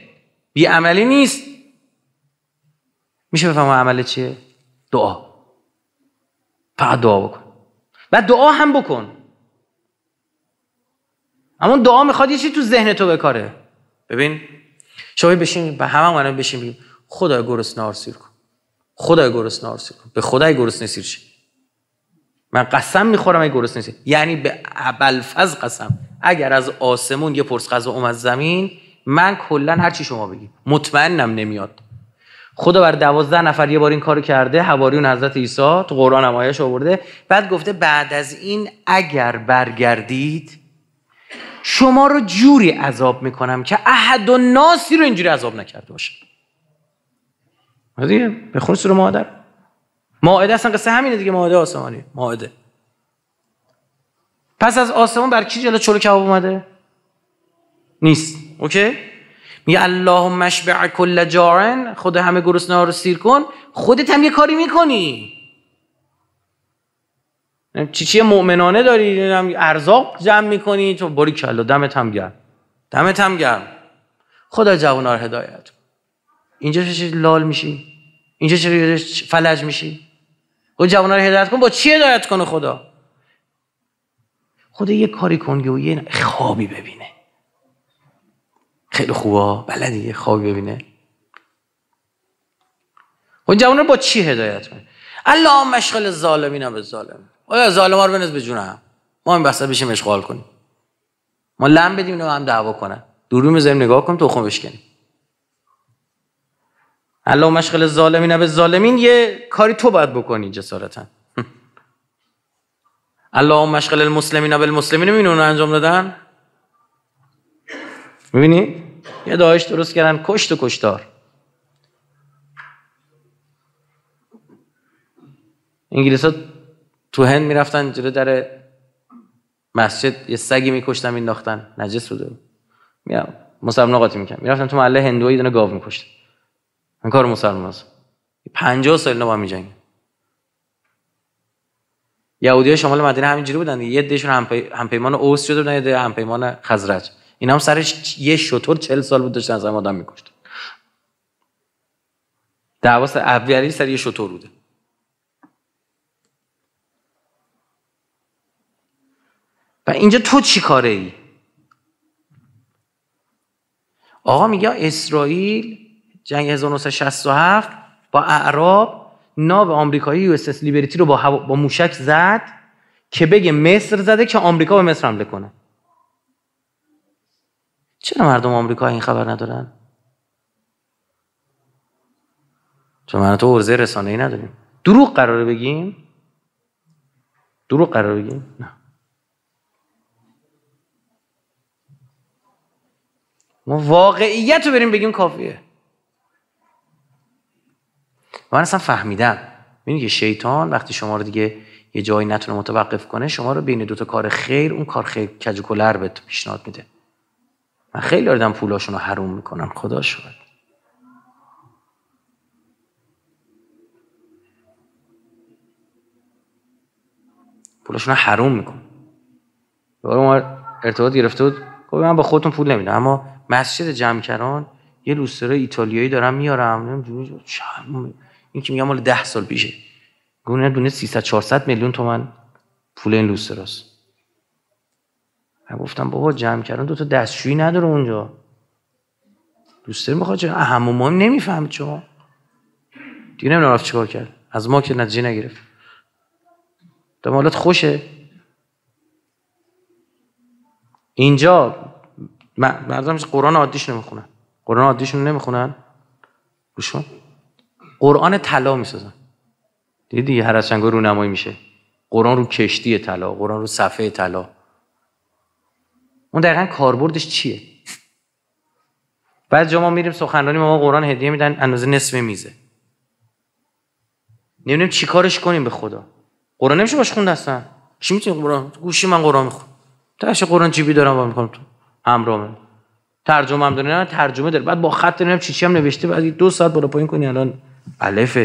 عملی نیست میشه بفهم عمل چیه؟ دعا فقط دعا بکن و دعا هم بکن اما دعا میخواد یه چیزی تو ذهن تو بکاره ببین شما بشین به همه بشین بگیم خدای گرسنه سیر کن خدای گرسنه سیر کن به خدای گرسنه سیر من قسم میخورم اگه گرسنه نیست یعنی به قسم اگر از آسمون یه پرس غذا اومد زمین من کلا هر چی شما بگی مطمئنم نمیاد خدا بر دوازده نفر یه بار این کارو کرده حواریون حضرت عیسی تو قرآن آیش آورده بعد گفته بعد از این اگر برگردید شما رو جوری عذاب میکنم که احد و ناسی رو اینجوری عذاب نکرده باشه دیگه بخون رو مادر ماعده اصلا قصه همینه دیگه ماعده آسمانی ماعده پس از آسمان بر کی جلو چلو کباب اومده نیست اوکی میگه اللهم مشبع کل جارن خود همه گرسنه رو سیر کن خودت هم یه کاری میکنی چی چیه مؤمنانه داری ارزاق جمع میکنی تو باری کلا دمت هم گرم دمت هم گرم خدا جوانار هدایت اینجا چه لال میشی اینجا چه فلج میشی و جوان رو هدایت کن با چی هدایت کنه خدا خدا یه کاری کن و یه خوابی ببینه خیلی خوبه بلدی یه خوابی ببینه اون جوان رو با چی هدایت کنه الله مشغل ظالمین به ظالم آیا ظالم رو بنز به هم ما این بسته بشیم اشغال کنیم ما لم بدیم اینو هم دعوا کنن دورو میذاریم نگاه کنیم خون بشکنیم الله مشغل ظالمین به ظالمین یه کاری تو باید بکنی جسارتا الله مشغل المسلمین به المسلمین میبینی انجام دادن میبینی؟ یه داعش درست کردن کشت و کشتار انگلیس ها تو هند میرفتن جلو در مسجد یه سگی میکشتن مینداختن نجس بوده میام مسلمان قاطی میکنن میرفتن تو محله یه دونه گاو میکشتن این کار مسلمان است پنجه سال نبا می یا شمال مدینه همینجوری بودن یه دشون همپیمان اوس شده بودن یه همپیمان خزرج این هم سرش یه شطور چل سال بود داشتن از هم آدم میکشتن دعواز اولی سر یه شطور بوده و اینجا تو چی کاره ای؟ آقا میگه اسرائیل جنگ 1967 با اعراب ناو آمریکایی یو اس لیبریتی رو با, هوا... با موشک زد که بگه مصر زده که آمریکا به مصر حمله کنه چرا مردم آمریکا این خبر ندارن چون من تو عرضه رسانه ای نداریم دروغ قراره بگیم دروغ قرار بگیم نه ما واقعیت رو بریم بگیم کافیه من اصلا فهمیدم میدونی که شیطان وقتی شما رو دیگه یه جایی نتونه متوقف کنه شما رو بین دوتا کار خیر اون کار خیر کج کلر تو پیشنهاد میده من خیلی آردم پولاشون رو حروم میکنم خدا شد پولاشون رو حروم میکن دوباره ما ارتباط گرفته بود گفت من با خودتون پول نمیدم اما مسجد جمکران یه لوستر ایتالیایی دارم میارم این که میگم مال 10 سال پیشه گونه دونه 300 400 میلیون تومن پول این لوستراست من گفتم بابا جمع کردن دو تا دستشویی نداره اونجا لوستر میخواد چه هموما نمیفهمید شما دیگه نمیدونم رفت چیکار کرد از ما که نتیجه نگرفت دمالت خوشه اینجا مردم قرآن عادیش نمیخونن قرآن عادیشون نمیخونن گوشون قرآن طلا میسازن دیدی هر از رو رونمایی میشه قرآن رو کشتی طلا قرآن رو صفحه طلا اون دقیقا کاربردش چیه بعد جا ما میریم سخنرانی ما قرآن هدیه میدن اندازه نصف میزه نمیدونیم چی کارش کنیم به خدا قرآن نمیشه باش خونده اصلا چی میتونی خب قرآن گوشی من قرآن میخون تاش قرآن جیبی دارم با میکنم تو همراه من ترجمه هم داره نه ترجمه داره بعد با خط نمیدونم چی چی هم نوشته بعد دو ساعت بالا پایین کنی الان الف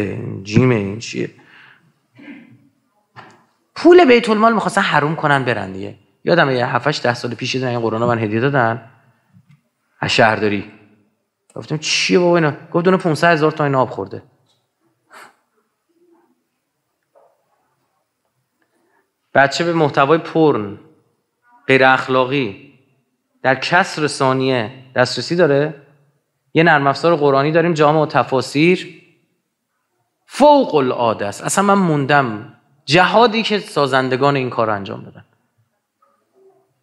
جیم این چیه پول بیت المال میخواستن حروم کنن برن دیگه یادم یه 7 ده سال پیش این قرونا من هدیه دادن از شهرداری گفتم چیه بابا اینا گفت اون 500 هزار تا این آب خورده بچه به محتوای پرن غیر اخلاقی در کسر ثانیه دسترسی داره یه نرم افزار قرآنی داریم جامع و تفاسیر فوق العاده است اصلا من موندم جهادی که سازندگان این کار انجام دادن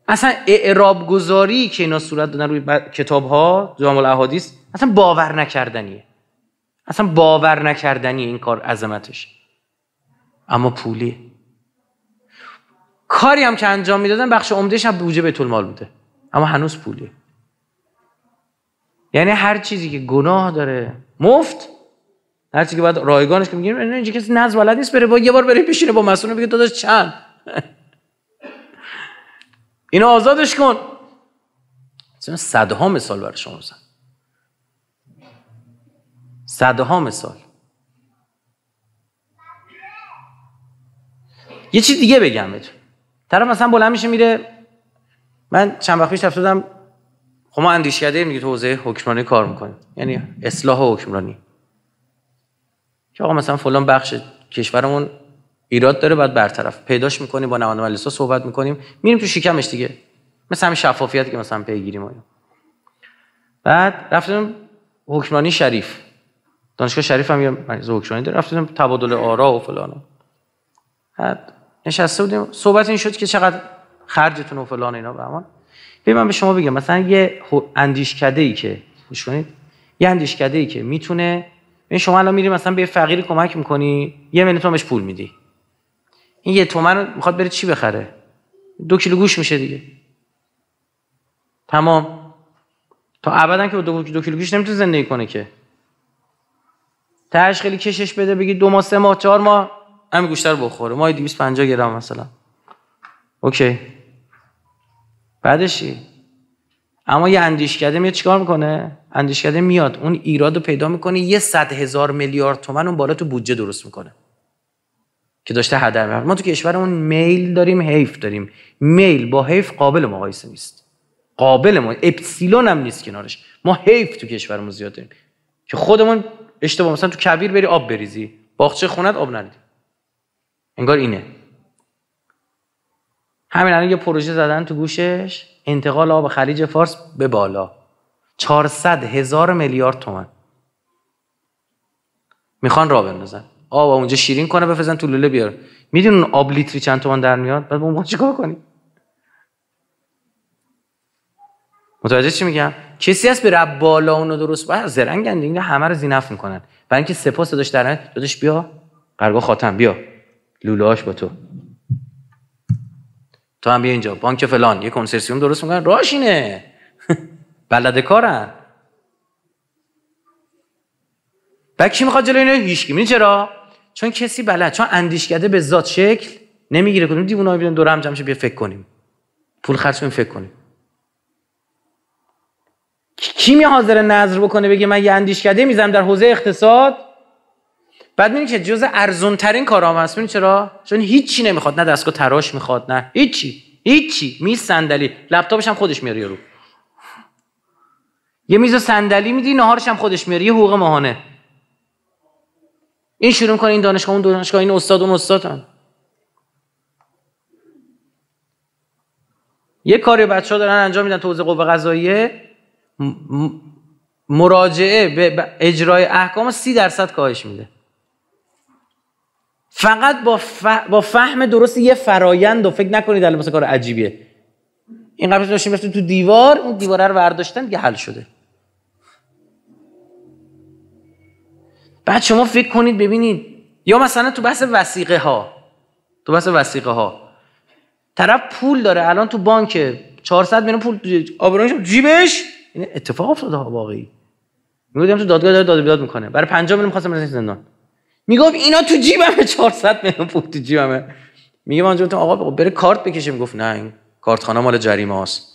اصلا اعراب گذاری که اینا صورت دادن روی کتاب ها جامع الاحادیث اصلا باور نکردنیه اصلا باور نکردنیه این کار عظمتش اما پولی کاری هم که انجام میدادن بخش عمدهش هم بوجه به مال بوده اما هنوز پولی. یعنی هر چیزی که گناه داره مفت هر که بعد رایگانش که میگیم اینجا کسی نز ولد نیست بره با یه بار بره بشینه با مسئول بگه داداش چند اینو آزادش کن صدها مثال برای شما زن صدها مثال یه چیز دیگه بگم بهتون طرف مثلا بلند میشه میره من چند وقت پیش رفته بودم خب ما اندیشکده میگه تو حوزه حکمرانی کار میکنیم یعنی اصلاح حکمرانی که آقا مثلا فلان بخش کشورمون ایراد داره بعد برطرف پیداش میکنیم با نماینده مجلس صحبت میکنیم میریم تو شکمش دیگه مثل همین شفافیت که مثلا پیگیری ما بعد رفتیم حکمرانی شریف دانشگاه شریف هم یه مجلس حکمرانی داره رفتیم تبادل آرا و فلان بعد نشسته بودیم صحبت این شد که چقدر خرجتون و فلان اینا بهمان ببین من به شما بگم مثلا یه اندیشکده که گوش کنید یه اندیشکده که میتونه این یعنی شما الان میری مثلا به فقیر کمک میکنی یه من تومن بهش پول میدی این یه تومن رو میخواد بره چی بخره دو کیلو گوش میشه دیگه تمام تا ابدا که دو, دو کیلو گوش نمیتونه زندگی کنه که تاش خیلی کشش بده بگی دو ماه سه ماه چهار ماه همین گوشت رو بخوره ماه 250 گرم مثلا اوکی بعدش اما یه اندیشکده میاد چیکار میکنه اندیشکده میاد اون ایراد رو پیدا میکنه یه صد هزار میلیارد تومن اون بالا تو بودجه درست میکنه که داشته هدر میکنه ما تو کشورمون میل داریم حیف داریم میل با حیف قابل مقایسه نیست قابل ما اپسیلون هم نیست کنارش ما حیف تو کشورمون زیاد داریم که خودمون اشتباه مثلا تو کبیر بری آب بریزی باغچه خونت آب ندی انگار اینه همین الان یه پروژه زدن تو گوشش انتقال آب خلیج فارس به بالا 400 هزار میلیارد تومن میخوان را بندازن آب اونجا شیرین کنه بفرزن تو لوله بیار میدونن آب لیتری چند تومن در میاد بعد با ما چیکار کنیم متوجه چی میگم کسی هست به بالا اونو درست بعد زرنگ اندینگ همه رو زینف میکنن برای اینکه سپاس داشت در داداش بیا قرگاه خاتم بیا لولاش با تو تو هم بیا اینجا بانک فلان یه کنسرسیوم درست میکنن راشینه اینه بلد کارن بعد کی میخواد جلوی اینو هیچ کی چرا چون کسی بلد چون اندیشکده به ذات شکل نمیگیره کدوم دیوونه بیان دور هم جمع بیا فکر کنیم پول خرج کنیم فکر کنیم کی می حاضر نظر بکنه بگه من یه اندیشکده میزنم در حوزه اقتصاد بعد میبینی که جز ارزون ترین کارام هست چرا چون هیچی نمیخواد نه دستگاه تراش میخواد نه هیچی هیچی میز صندلی لپتاپش هم خودش میاره رو یه میز و صندلی میدی نهارش هم خودش میاره یه حقوق ماهانه این شروع میکنه این دانشگاه اون دانشگاه این استاد اون استاد هم. یه کاری بچه دارن انجام میدن تو قوه قضاییه مراجعه به اجرای احکام سی درصد کاهش میده فقط با, با فهم درست یه فرایند و فکر نکنید الان کار عجیبیه این قبلش داشتیم رفتیم تو دیوار اون دیواره رو برداشتن دیگه حل شده بعد شما فکر کنید ببینید یا مثلا تو بحث وسیقه ها تو بحث وسیقه ها طرف پول داره الان تو بانک 400 میلیون پول آبرونش جیبش این اتفاق افتاده واقعی میگم تو دادگاه داره داد بیداد میکنه برای 50 میلیون خواستم بزنم زندان میگفت اینا تو جیبمه 400 میلیون پول تو جیبمه میگه من تو آقا خب بره کارت بکشیم گفت نه این کارت خانه مال جریمه هاست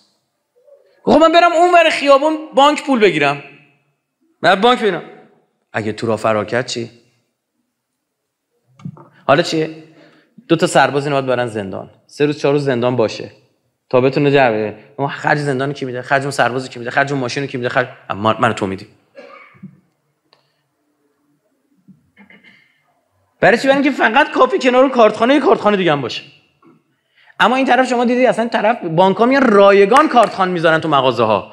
خب من برم اون ور خیابون بانک پول بگیرم من بانک بگیرم اگه تو را فرار چی؟ حالا چیه؟ دو تا سرباز اینو برن زندان سه روز چهار روز زندان باشه تا بتونه جربه خرج زندان کی میده خرج اون سربازی کی میده خرج اون ماشین کی میده خرج من تو میدی برای چی برای اینکه فقط کافی کنار کارتخانه کارتخانه دیگه هم باشه اما این طرف شما دیدی اصلا طرف بانک ها میان رایگان کارتخان میذارن تو مغازه ها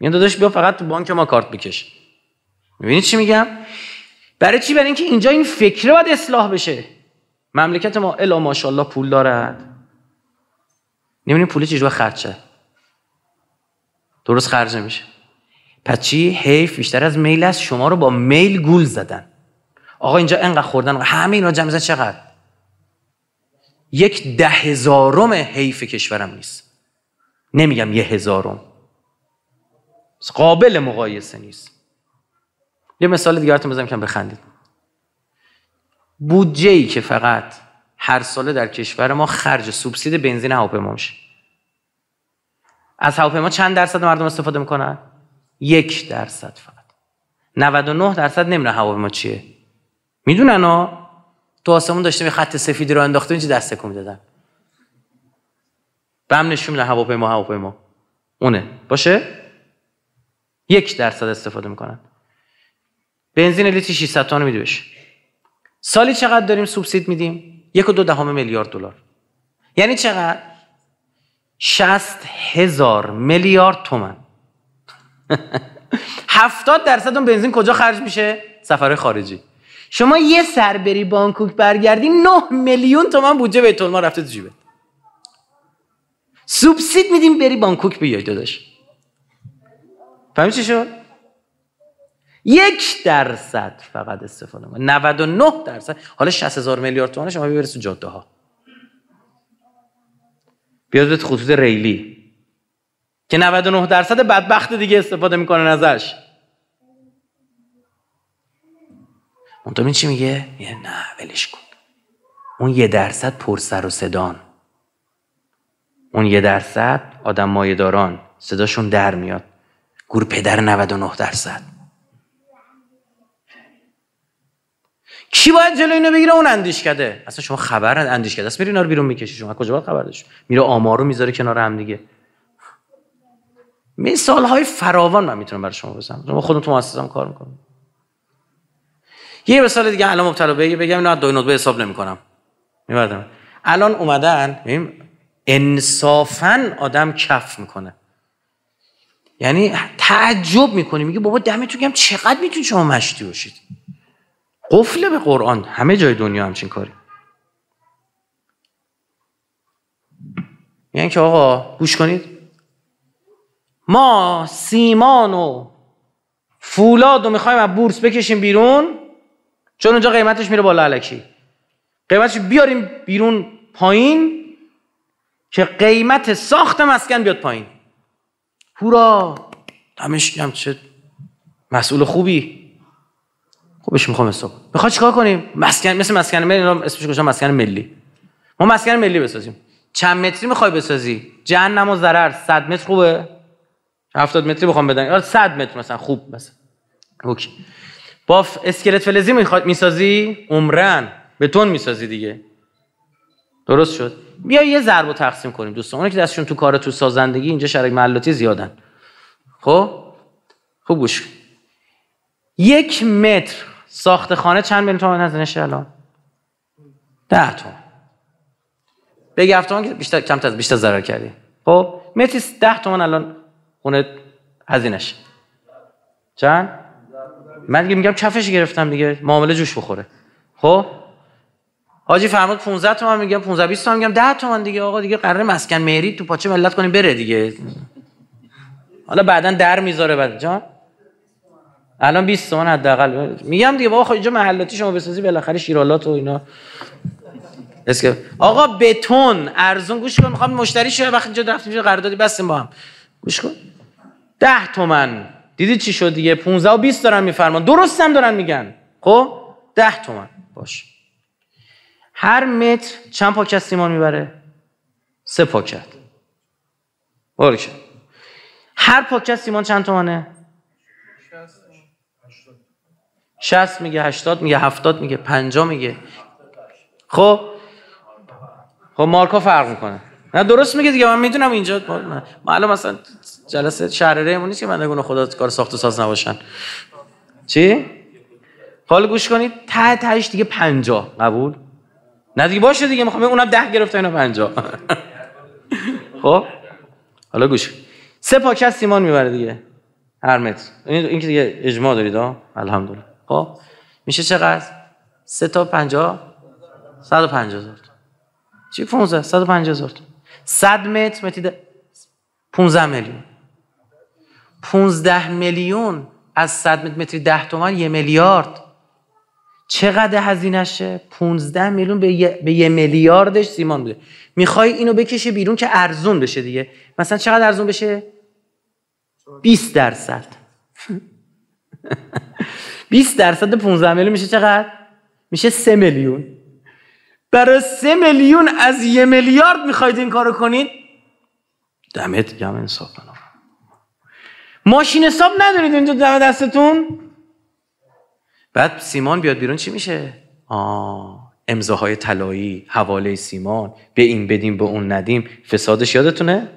میان داداش بیا فقط تو بانک ما کارت بکش میبینید چی میگم برای چی برای اینکه اینجا این فکره باید اصلاح بشه مملکت ما الا ماشاءالله پول دارد نمیدونی پول چیش باید خرچه. درست خرج میشه پس چی حیف بیشتر از میل است شما رو با میل گول زدن آقا اینجا انقدر خوردن همه اینا جمع چقدر یک ده هزارم حیف کشورم نیست نمیگم یه هزارم قابل مقایسه نیست یه مثال دیگه براتون بزنم که بخندید بودجه ای که فقط هر ساله در کشور ما خرج سوبسید بنزین هواپیما میشه از هواپیما چند درصد مردم استفاده میکنن یک درصد فقط 99 درصد نمیره هواپیما چیه میدونن ها تو آسمون داشتیم خط سفیدی رو انداخته اینجا دست تکون میدادن به هم نشون میدن هواپیما هواپیما اونه باشه یک درصد استفاده میکنن بنزین لیتر 600 تومن میده بشه سالی چقدر داریم سوبسید میدیم یک و دو دهم میلیارد دلار یعنی چقدر شست هزار میلیارد تومن هفتاد درصد اون بنزین کجا خرج میشه سفرهای خارجی شما یه سر بری بانکوک برگردی 9 میلیون تومن بودجه بیت ما رفته تو جیبت سوبسید میدیم بری بانکوک بیای داداش فهمی چی شد یک درصد فقط استفاده ما 99 درصد حالا 60 هزار میلیارد تومان شما ببرید تو جاده ها بیاد به خطوط ریلی که 99 درصد بدبخت دیگه استفاده میکنن ازش اون تو چی میگه؟ یه نه ولش کن اون یه درصد پر و صدان اون یه درصد آدم مایه داران صداشون در میاد گور پدر 99 درصد کی باید جلوی اینو بگیره اون اندیش کده اصلا شما خبر اندیش کده اصلا میری اینا رو بیرون میکشی شما کجا باید خبر داشت میره آمار رو میذاره کنار هم دیگه می های فراوان من میتونم برای شما بزنم شما خودم تو کار میکنم یه مثال دیگه الان مبتلا به بگم اینو دو به حساب نمیکنم میبردم الان اومدن انصافا آدم کف میکنه یعنی تعجب میکنی میگه بابا دمتون گم چقدر میتونید شما مشتی باشید قفل به قرآن همه جای دنیا همچین کاری یعنی که آقا گوش کنید ما سیمان و فولاد رو میخوایم از بورس بکشیم بیرون چون اونجا قیمتش میره بالا علکی قیمتش بیاریم بیرون پایین که قیمت ساخت مسکن بیاد پایین هورا دمشقی هم چه مسئول خوبی خوبش میخوام حساب میخواد چیکار کنیم مسکن مثل مسکن ملی اسمش گذاشتم مسکن ملی ما مسکن ملی بسازیم چند متری میخوای بسازی جهنم و ضرر 100 متر خوبه 70 متری بخوام بدن 100 آره، متر مثلا خوب مثلا اوکی با اسکلت فلزی میخواد میسازی عمرن بتون میسازی دیگه درست شد بیا یه ضرب رو تقسیم کنیم دوستان اونایی که دستشون تو کار تو سازندگی اینجا شرک معلاتی زیادن خب خوب گوش یک متر ساخت خانه چند میلیون تومان هزینه الان ده تومن بگی که بیشتر کم از بیشتر ضرر کردی خب متر 10 تومن الان خونه هزینش چند من دیگه میگم کفش گرفتم دیگه معامله جوش بخوره خب حاجی فرمود 15 تومن میگم 15 20 تومن میگم 10 تومن دیگه آقا دیگه قرار مسکن مهری تو پاچه ملت کنیم بره دیگه حالا بعدا در میذاره بعد جان الان 20 تومن حداقل میگم دیگه بابا خب اینجا محلاتی شما بسازی بالاخره شیرالات و اینا اسکه آقا بتون ارزون گوش کن میخوام مشتری شه وقتی اینجا رفتیم قراردادی بستیم با هم گوش کن 10 تومن دیدی چی شد دیگه 15 و 20 دارن میفرمان درست هم دارن میگن خب 10 تومن باش هر متر چند پاکت سیمان میبره سه پاکت بارکه هر پاکت سیمان چند تومنه 60 میگه 80 میگه 70 میگه 50 میگه خب خب مارکا فرق میکنه نه درست میگه دیگه من میدونم اینجا معلوم مثلا جلسه شهرریمون نیست که بندگان خدا کار ساخت و ساز نباشن چی حالا گوش کنید ته تهش دیگه 50 قبول نه دیگه باشه دیگه میخوام اونم 10 گرفت اینا 50 خب حالا گوش سه پاکت سیمان میبره دیگه هر متر این که دیگه اجماع دارید ها الحمدلله خب میشه چقدر سه تا 50 150 هزار چی 15 150 هزار 100 متر متر 15 میلیون 15 میلیون از 100 متر متری 10 تومن یه میلیارد چقدر هزینهشه 15 میلیون به یه, به یه میلیاردش سیمان بوده میخوای اینو بکشه بیرون که ارزون بشه دیگه مثلا چقدر ارزون بشه 20 درصد 20 درصد 15 میلیون میشه چقدر میشه 3 میلیون برای سه میلیون از یه میلیارد میخواید این کارو کنید دمت گم کنم. ماشین حساب ندارید اینجا دم دستتون بعد سیمان بیاد بیرون چی میشه آه امضاهای طلایی حواله سیمان به این بدیم به اون ندیم فسادش یادتونه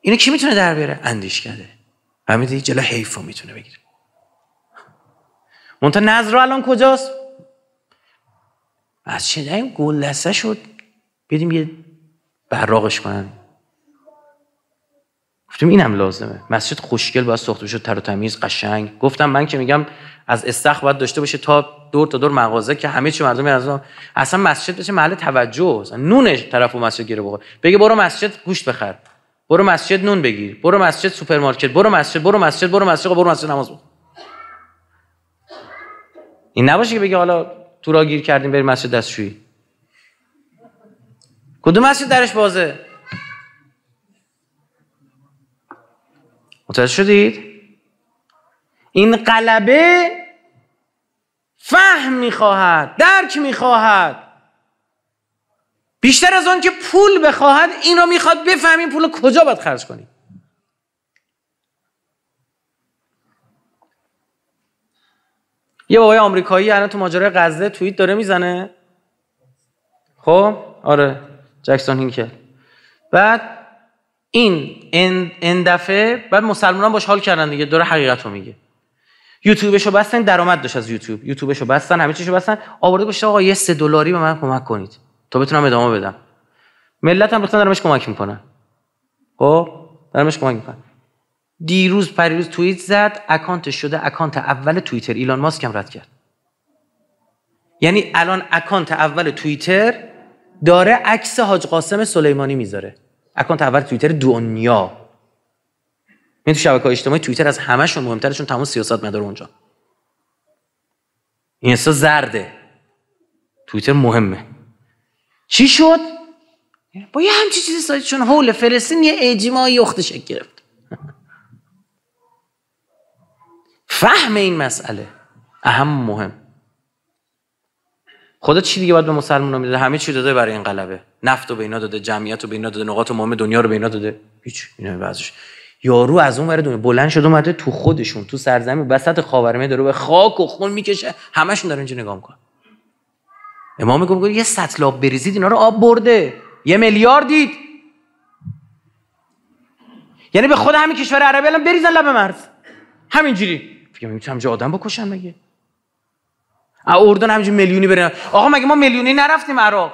اینو کی میتونه در بیاره اندیش کرده همین جلو حیفو میتونه بگیره منتها نظر الان کجاست از چه این گل شد بریم یه براغش کنن گفتم اینم لازمه مسجد خوشگل باید ساخته بشه تر و تمیز قشنگ گفتم من که میگم از استخ باید داشته باشه تا دور تا دور مغازه که همه چی مردم از اصلا مسجد باشه محل توجه اصلا نونش طرفو مسجد گیره بخور بگه برو مسجد گوشت بخر برو مسجد نون بگیر برو مسجد سوپرمارکت برو مسجد برو مسجد برو مسجد خب برو مسجد نماز بخور این نباشه که بگه حالا تو را گیر کردیم بریم مسجد دستشویی کدوم مسجد درش بازه متوجه شدید این قلبه فهم میخواهد درک میخواهد بیشتر از آن که پول بخواهد این را میخواد بفهمیم پول کجا باید خرج کنیم یه بابای آمریکایی الان تو ماجرای غزه توییت داره میزنه خب آره جکسون هینکل بعد این این دفعه بعد مسلمانان باش حال کردن دیگه داره حقیقت رو میگه یوتیوبشو بستن درآمد داشت از یوتیوب یوتیوبشو بستن همه چیشو بستن آورده گفت آقا یه سه دلاری به من کمک کنید تا بتونم ادامه بدم ملت هم ریختن دارمش کمک میکنن خب دارمش کمک میکنن دیروز پریروز توییت زد اکانت شده اکانت اول توییتر ایلان ماسک هم رد کرد یعنی الان اکانت اول توییتر داره عکس حاج قاسم سلیمانی میذاره اکانت اول توییتر دنیا این یعنی تو شبکه اجتماعی توییتر از همهشون چون تمام سیاست مدار اونجا این زرده توییتر مهمه چی شد یعنی با یه همچی چیزی سایت چون حول فلسطین یه اجماعی اختشک گرفت فهم این مسئله اهم مهم خدا چی دیگه باید به مسلمان میده همه چی داده برای این قلبه نفت و به اینا داده جمعیت و به اینا داده نقاط مهم دنیا رو به اینا داده هیچ اینا بعضش یارو از اون ور دنیا بلند شد اومده تو خودشون تو سرزمین وسط خاورمیانه داره به خاک و خون میکشه همشون دارن اینجا نگاه میکنن امام میگه یه سطل آب بریزید اینا رو آب برده یه میلیارد دید یعنی به خود همین کشور عربی الان بریزن لب مرز همینجوری دیگه چم آدم بکشن مگه اردن همینجوری میلیونی برن آقا مگه ما میلیونی نرفتیم عراق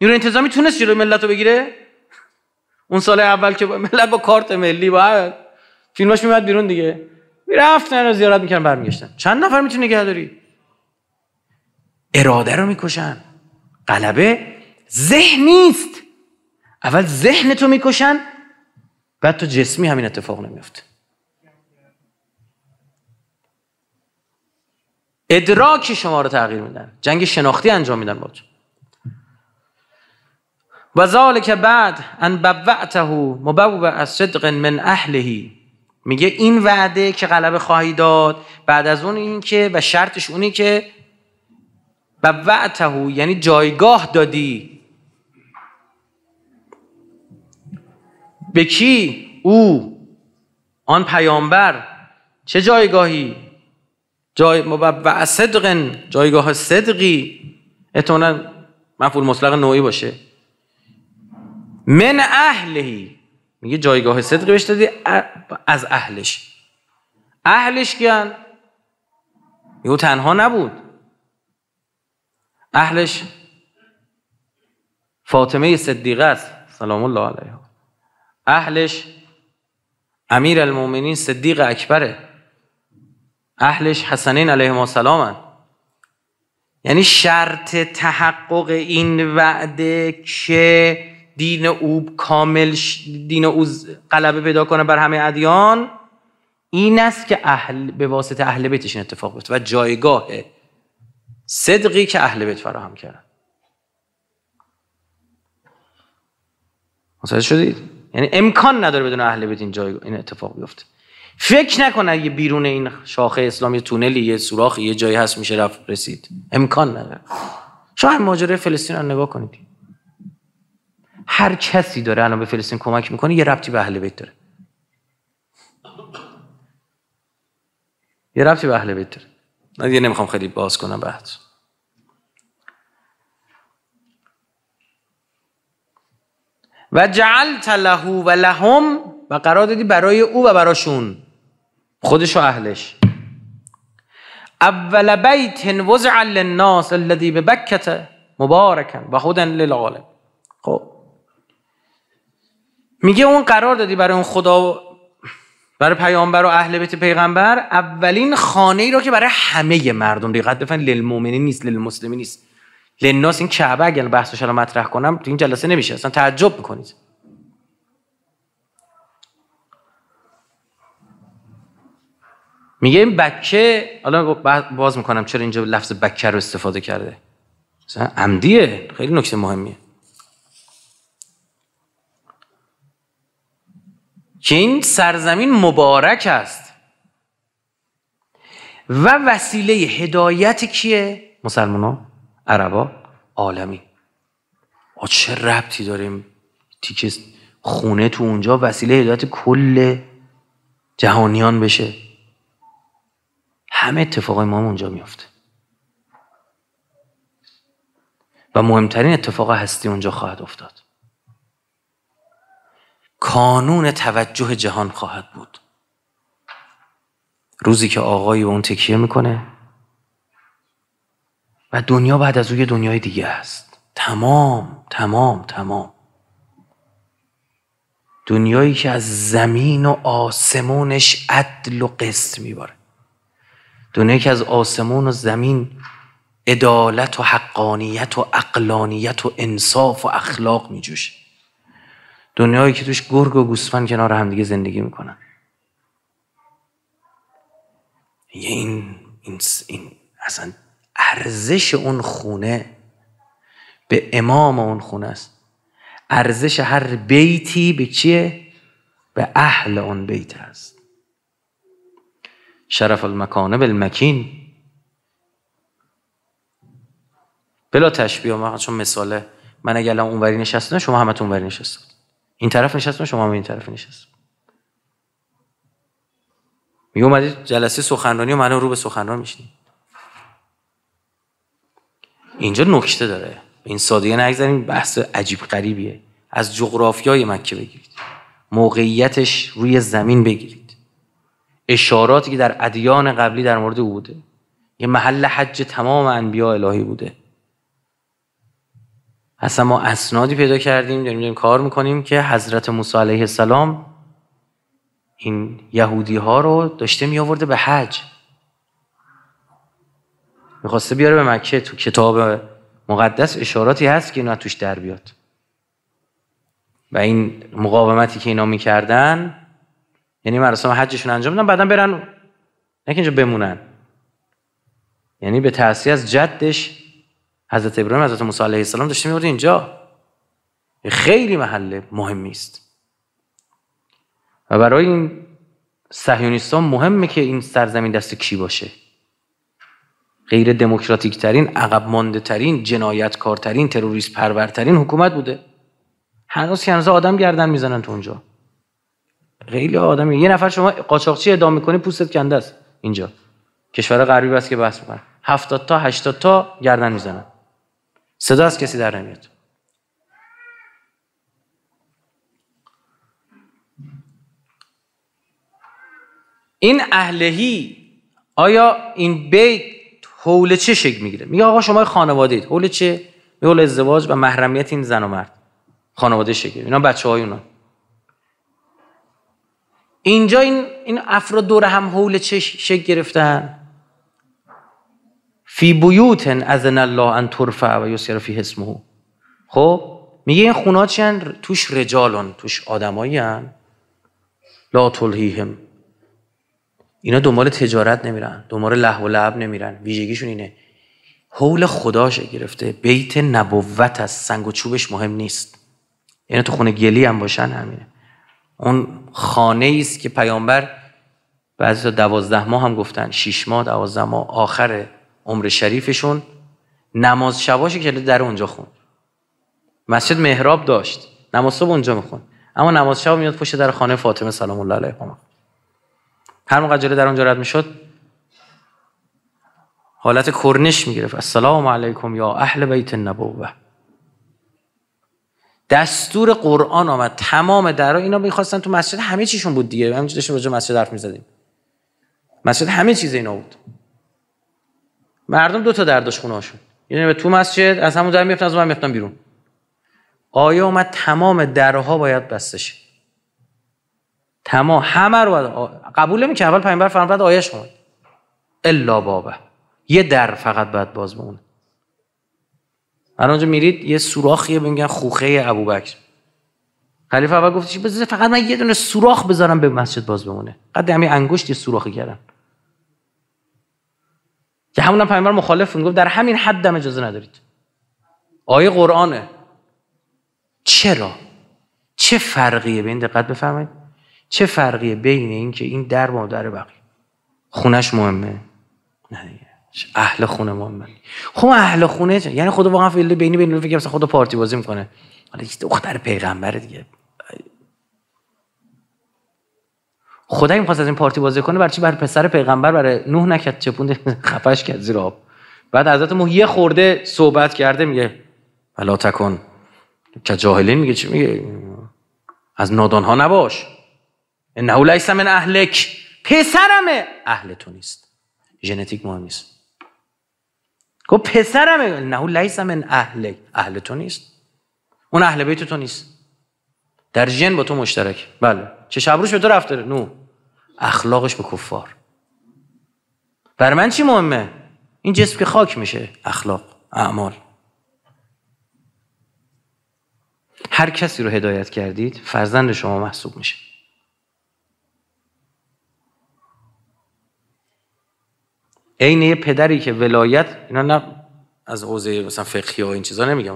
نیرو انتظامی تونست جلوی ملت رو بگیره اون سال اول که ملت با کارت ملی با فیلماش میمد بیرون دیگه میرفتن رو زیارت میکردن برمیگشتن چند نفر میتونه نگه داری اراده رو میکشن قلبه ذهن نیست اول ذهن تو میکشن بعد تو جسمی همین اتفاق نمیفته ادراک شما رو تغییر میدن جنگ شناختی انجام میدن باتون و بعد ان بوعته مبوع از صدق من اهلهی میگه این وعده که غلبه خواهی داد بعد از اون این که و شرطش اونی که بوعته یعنی جایگاه دادی به کی او آن پیامبر چه جایگاهی جای مبوع صدق جایگاه صدقی احتمالا مفعول مطلق نوعی باشه من اهلهی میگه جایگاه صدقی بهش دادی از اهلش اهلش کیان یو تنها نبود اهلش فاطمه صدیقه است سلام الله علیها اهلش امیر المومنین صدیق اکبره اهلش حسنین علیهم السلام یعنی شرط تحقق این وعده که دین او کامل دین او قلبه پیدا کنه بر همه ادیان این است که اهل به واسطه اهل بیتش این اتفاق بیفته و جایگاه صدقی که اهل بیت فراهم کرد متوجه شدید یعنی امکان نداره بدون اهل بیت این جای این اتفاق بیفته فکر نکن اگه بیرون این شاخه اسلامی تونلی یه سوراخ یه جایی هست میشه رفت رسید امکان نداره شاید ماجره فلسطین رو نگاه کنید هر کسی داره الان به فلسطین کمک میکنه یه ربطی به اهل بیت داره یه ربطی به اهل بیت داره من دیگه نمیخوام خیلی باز کنم بحث و جعلت له و لهم و قرار دادی برای او و براشون خودش و اهلش اول بیت وزع للناس الذی به بکت مبارکن و خودن للعالم خب میگه اون قرار دادی برای اون خدا برای پیامبر و اهل بیت پیغمبر اولین خانه ای رو که برای همه مردم دقت بفن للمؤمنین نیست للمسلمین نیست للناس این کعبه اگر بحثش رو مطرح کنم تو این جلسه نمیشه اصلا تعجب میکنید میگه این بکه حالا باز میکنم چرا اینجا لفظ بکه رو استفاده کرده مثلا عمدیه خیلی نکته مهمیه که این سرزمین مبارک است و وسیله هدایت کیه؟ مسلمان ها عربا عالمی آ چه ربطی داریم تیکه خونه تو اونجا وسیله هدایت کل جهانیان بشه همه اتفاقای ما اونجا میفته و مهمترین اتفاق هستی اونجا خواهد افتاد کانون توجه جهان خواهد بود روزی که آقایی اون تکیه میکنه و دنیا بعد از او یه دنیای دیگه است تمام تمام تمام دنیایی که از زمین و آسمونش عدل و قسط میباره دنیایی که از آسمون و زمین عدالت و حقانیت و اقلانیت و انصاف و اخلاق میجوشه دنیایی که توش گرگ و گوسفند کنار همدیگه زندگی میکنن یه این, این, اصلا ارزش اون خونه به امام اون خونه است ارزش هر بیتی به چیه؟ به اهل اون بیت هست شرف المکانه بالمکین بلا تشبیه ما چون مثاله من اگر الان اونوری نشستم شما همتون اونوری نشستید این طرف نشستم شما هم این طرف نشستید میومدی اومدید جلسه سخنرانی و منو رو به سخنران میشین اینجا نکته داره این سادیه نگذاریم بحث عجیب قریبیه از جغرافیای مکه بگیرید موقعیتش روی زمین بگیرید اشاراتی که در ادیان قبلی در مورد او بوده یه محل حج تمام انبیا الهی بوده اصلا ما اسنادی پیدا کردیم داریم, کار میکنیم که حضرت موسی علیه السلام این یهودی ها رو داشته می آورده به حج میخواسته بیاره به مکه تو کتاب مقدس اشاراتی هست که اینا توش در بیاد و این مقاومتی که اینا میکردن یعنی مراسم حجشون انجام بدن بعدا برن نه اینجا بمونن یعنی به تأثیر از جدش حضرت ابراهیم حضرت موسی علیه السلام داشته میورد اینجا خیلی محل مهمی است و برای این صهیونیستان مهمه که این سرزمین دست کی باشه غیر دموکراتیک ترین عقب مانده ترین کارترین، تروریست پرورترین حکومت بوده هنوز که هنوز آدم گردن میزنن تو اونجا خیلی آدم یه نفر شما قاچاقچی ادام میکنی پوستت کنده است اینجا کشور غربی بس که بحث میکنن 70 تا 80 تا گردن میزنن صدا از کسی در نمیاد این اهلهی آیا این بیت حول چه شکل میگیره میگه آقا شما خانواده اید حول چه حول ازدواج و محرمیت این زن و مرد خانواده شکل اینا بچه های اونان اینجا این, افراد دور هم حول چش شکل گرفتن فی بیوتن اذن الله ان ترفع و یسر فی اسمه خب میگه این خونه چند توش رجالن توش آدمایی لا تلهیهم اینا دنبال تجارت نمیرن دنبال لهو و لعب نمیرن ویژگیشون اینه حول خداش گرفته بیت نبوت از سنگ و چوبش مهم نیست اینا تو خونه گلی هم باشن همینه اون خانه است که پیامبر بعضی تا دوازده ماه هم گفتن شیش ماه دوازده ماه آخر عمر شریفشون نماز شباش که در اونجا خون مسجد محراب داشت نماز صبح اونجا میخون اما نماز شب میاد پشت در خانه فاطمه سلام الله علیها هر موقع در اونجا رد میشد حالت کرنش میگرفت السلام علیکم یا اهل بیت النبوه دستور قرآن آمد تمام درها اینا میخواستن تو مسجد همه چیشون بود دیگه همینجوری داشتیم راجع مسجد حرف میزدیم مسجد همه چیز اینا بود مردم دو تا در داشت خونه هاشون یعنی به تو مسجد از همون در میفتن از اون میفتن بیرون آیا اومد تمام درها باید بسته شه تمام همه رو باید قبول نمی که اول پیامبر فرمود آیش اومد الا بابه یه در فقط باید باز بمونه الان اونجا میرید یه سوراخیه میگن خوخه ابوبکر خلیفه اول گفت چی بذار فقط من یه دونه سوراخ بذارم به مسجد باز بمونه قد همین انگشت یه سوراخی کردم که همون پیامبر مخالف گفت در همین حد هم اجازه ندارید آیه قرآنه چرا چه فرقیه بین دقت بفرمایید چه فرقیه بین اینکه این در مادر در بقیه خونش مهمه نه دیگه اهل خونه من خب اهل خونه چه؟ یعنی خدا واقعا فیلد بینی بینی فکر مثلا خدا پارتی بازی میکنه حالا یه دختر پیغمبر دیگه خدا این از این پارتی بازی کنه برای چی برای پسر پیغمبر برای نوح نکرد چپونده خفش کرد زیر آب بعد حضرت مو یه خورده صحبت کرده میگه ولا تکن که جاهلین میگه چی میگه از نادان ها نباش انه من اهلک پسرمه اهل تو نیست ژنتیک مهم نیست گفت پسرم نه لیس من اهل اهل تو نیست اون اهل بیت تو نیست در جن با تو مشترک بله چه شبروش به تو رفته نو اخلاقش به کفار بر من چی مهمه این جسم که خاک میشه اخلاق اعمال هر کسی رو هدایت کردید فرزند شما محسوب میشه عین یه پدری که ولایت اینا نه از حوزه مثلا فقهی و این چیزا نمیگم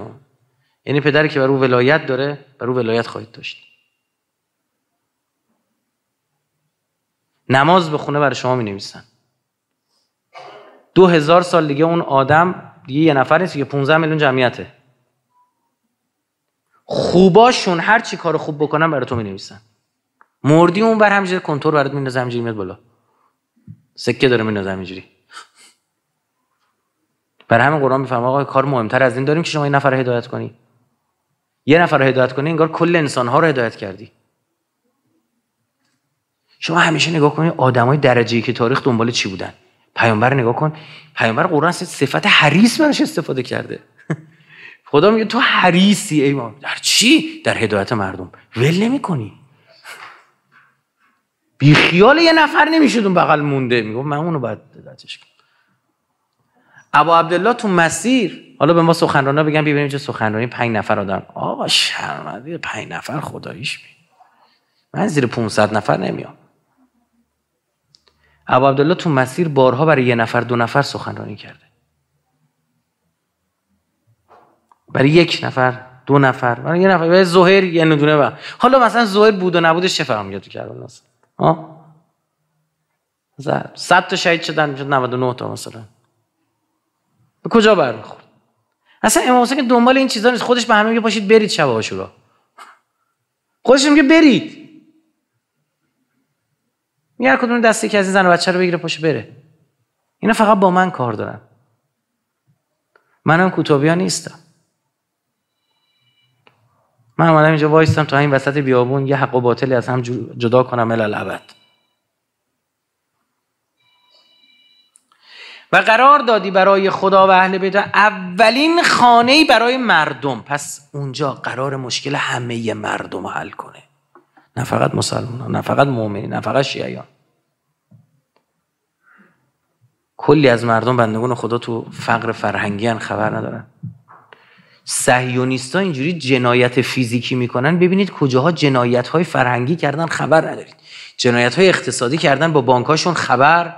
یعنی پدری که بر او ولایت داره بر او ولایت خواهید داشت نماز به خونه برای شما می نویسن دو هزار سال دیگه اون آدم دیگه یه نفر نیست که 15 میلیون جمعیته خوباشون هر چی کار خوب بکنن برای تو می نویسن مردی اون بر کنترل کنتور برات می همینجوری میاد بالا سکه داره میندازه اینجوری برای همین قرآن میفهم آقا کار مهمتر از این داریم که شما این نفر رو هدایت کنی یه نفر رو هدایت کنی انگار کل انسان ها رو هدایت کردی شما همیشه نگاه کنید آدمای درجه که تاریخ دنبال چی بودن پیامبر نگاه کن پیامبر قرآن صفت حریص منش استفاده کرده خدا میگه تو حریصی ایمان در چی در هدایت مردم ول نمیکنی بیخیال یه نفر نمیشد اون بغل مونده میگفت من اونو باید هدایتش کنم ابا عبدالله تو مسیر حالا به ما سخنرانا بگن ببینیم چه سخنرانی پنج نفر آدم آقا شرمنده پنج نفر خداییش می من زیر 500 نفر نمیام ابو عبدالله تو مسیر بارها برای یه نفر دو نفر سخنرانی کرده برای یک نفر دو نفر برای یه نفر برای زهر یه ندونه حالا مثلا زهر بود و نبودش چه فهم میاد تو کربلا مثلا ها صد تا شهید شدن 99 تا مثلا به کجا برمیخورد اصلا امام حسین که دنبال این چیزا نیست خودش به همه میگه پاشید برید شب عاشورا خودش میگه برید میگه هر کدوم دستی که از این زن و بچه رو بگیره پاشه بره اینا فقط با من کار دارن منم کوتابیا نیستم من اومدم اینجا وایستم تا این وسط بیابون یه حق و باطلی از هم جدا کنم الالعبد و قرار دادی برای خدا و اهل بیت اولین خانه برای مردم پس اونجا قرار مشکل همه مردم حل کنه نه فقط مسلمان نه فقط مؤمنین نه فقط شیعیان کلی از مردم بندگان خدا تو فقر فرهنگی هن خبر ندارن سهیونیست اینجوری جنایت فیزیکی میکنن ببینید کجاها جنایت های فرهنگی کردن خبر ندارید جنایت های اقتصادی کردن با بانکاشون خبر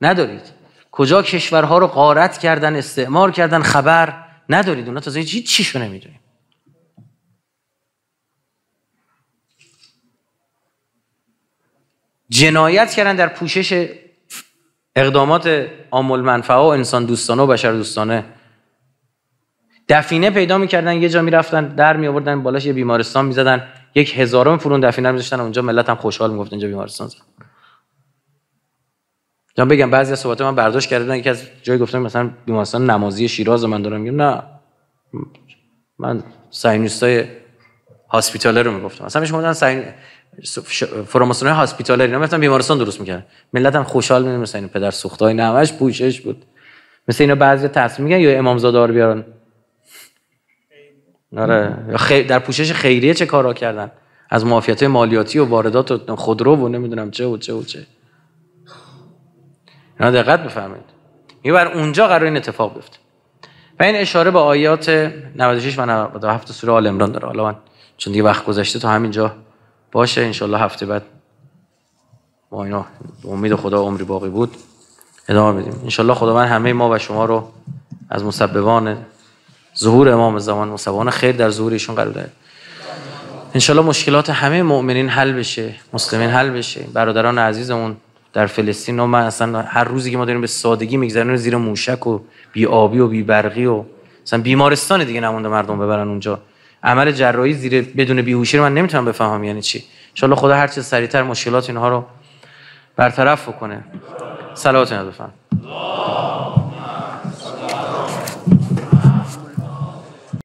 ندارید کجا کشورها رو غارت کردن استعمار کردن خبر ندارید اونا تازه هیچ چیشو نمیدونیم؟ جنایت کردن در پوشش اقدامات آمول منفعه و انسان دوستانه و بشر دوستانه دفینه پیدا میکردن یه جا میرفتن در می آوردن بالاش یه بیمارستان میزدن یک هزارم فرون دفینه میذاشتن اونجا ملت هم خوشحال میگفت اینجا بیمارستان زدن جان بگم بعضی از صحبت من برداشت کردن یکی از جای گفتم مثلا بیمارستان نمازی شیراز رو من دارم میگم نه من ساینوستای هاسپیتاله رو میگفتم اصلا میشه گفتن ساین فراماسون هاسپیتاله اینا مثلا بیمارستان درست میکردن ملت هم خوشحال میمون مثلا این پدر سوختای نمش پوشش بود مثل اینا بعضی تصمیم میگن یا امامزاده رو بیارن آره در پوشش خیریه چه کارا کردن از معافیت مالیاتی و واردات و خودرو و نمیدونم چه و چه و چه اینا دقت بفرمایید این بر اونجا قرار این اتفاق بیفته و این اشاره به آیات 96 و 97 سوره آل عمران داره حالا من چون دیگه وقت گذشته تا همینجا باشه انشالله هفته بعد ما اینا امید خدا عمری باقی بود ادامه بدیم انشالله خدا من همه ما و شما رو از مسببان ظهور امام زمان مسببان خیر در ظهور ایشون قرار دهد انشالله مشکلات همه مؤمنین حل بشه مسلمین حل بشه برادران عزیزمون در فلسطین و اصلا هر روزی که ما داریم به سادگی میگذرن زیر موشک و بی آبی و بی برقی و مثلا بیمارستان دیگه نمونده مردم ببرن اونجا عمل جراحی زیر بدون بیهوشی رو من نمیتونم بفهمم یعنی چی ان خدا هر چه سریعتر مشکلات اینها رو برطرف بکنه. صلوات بفهم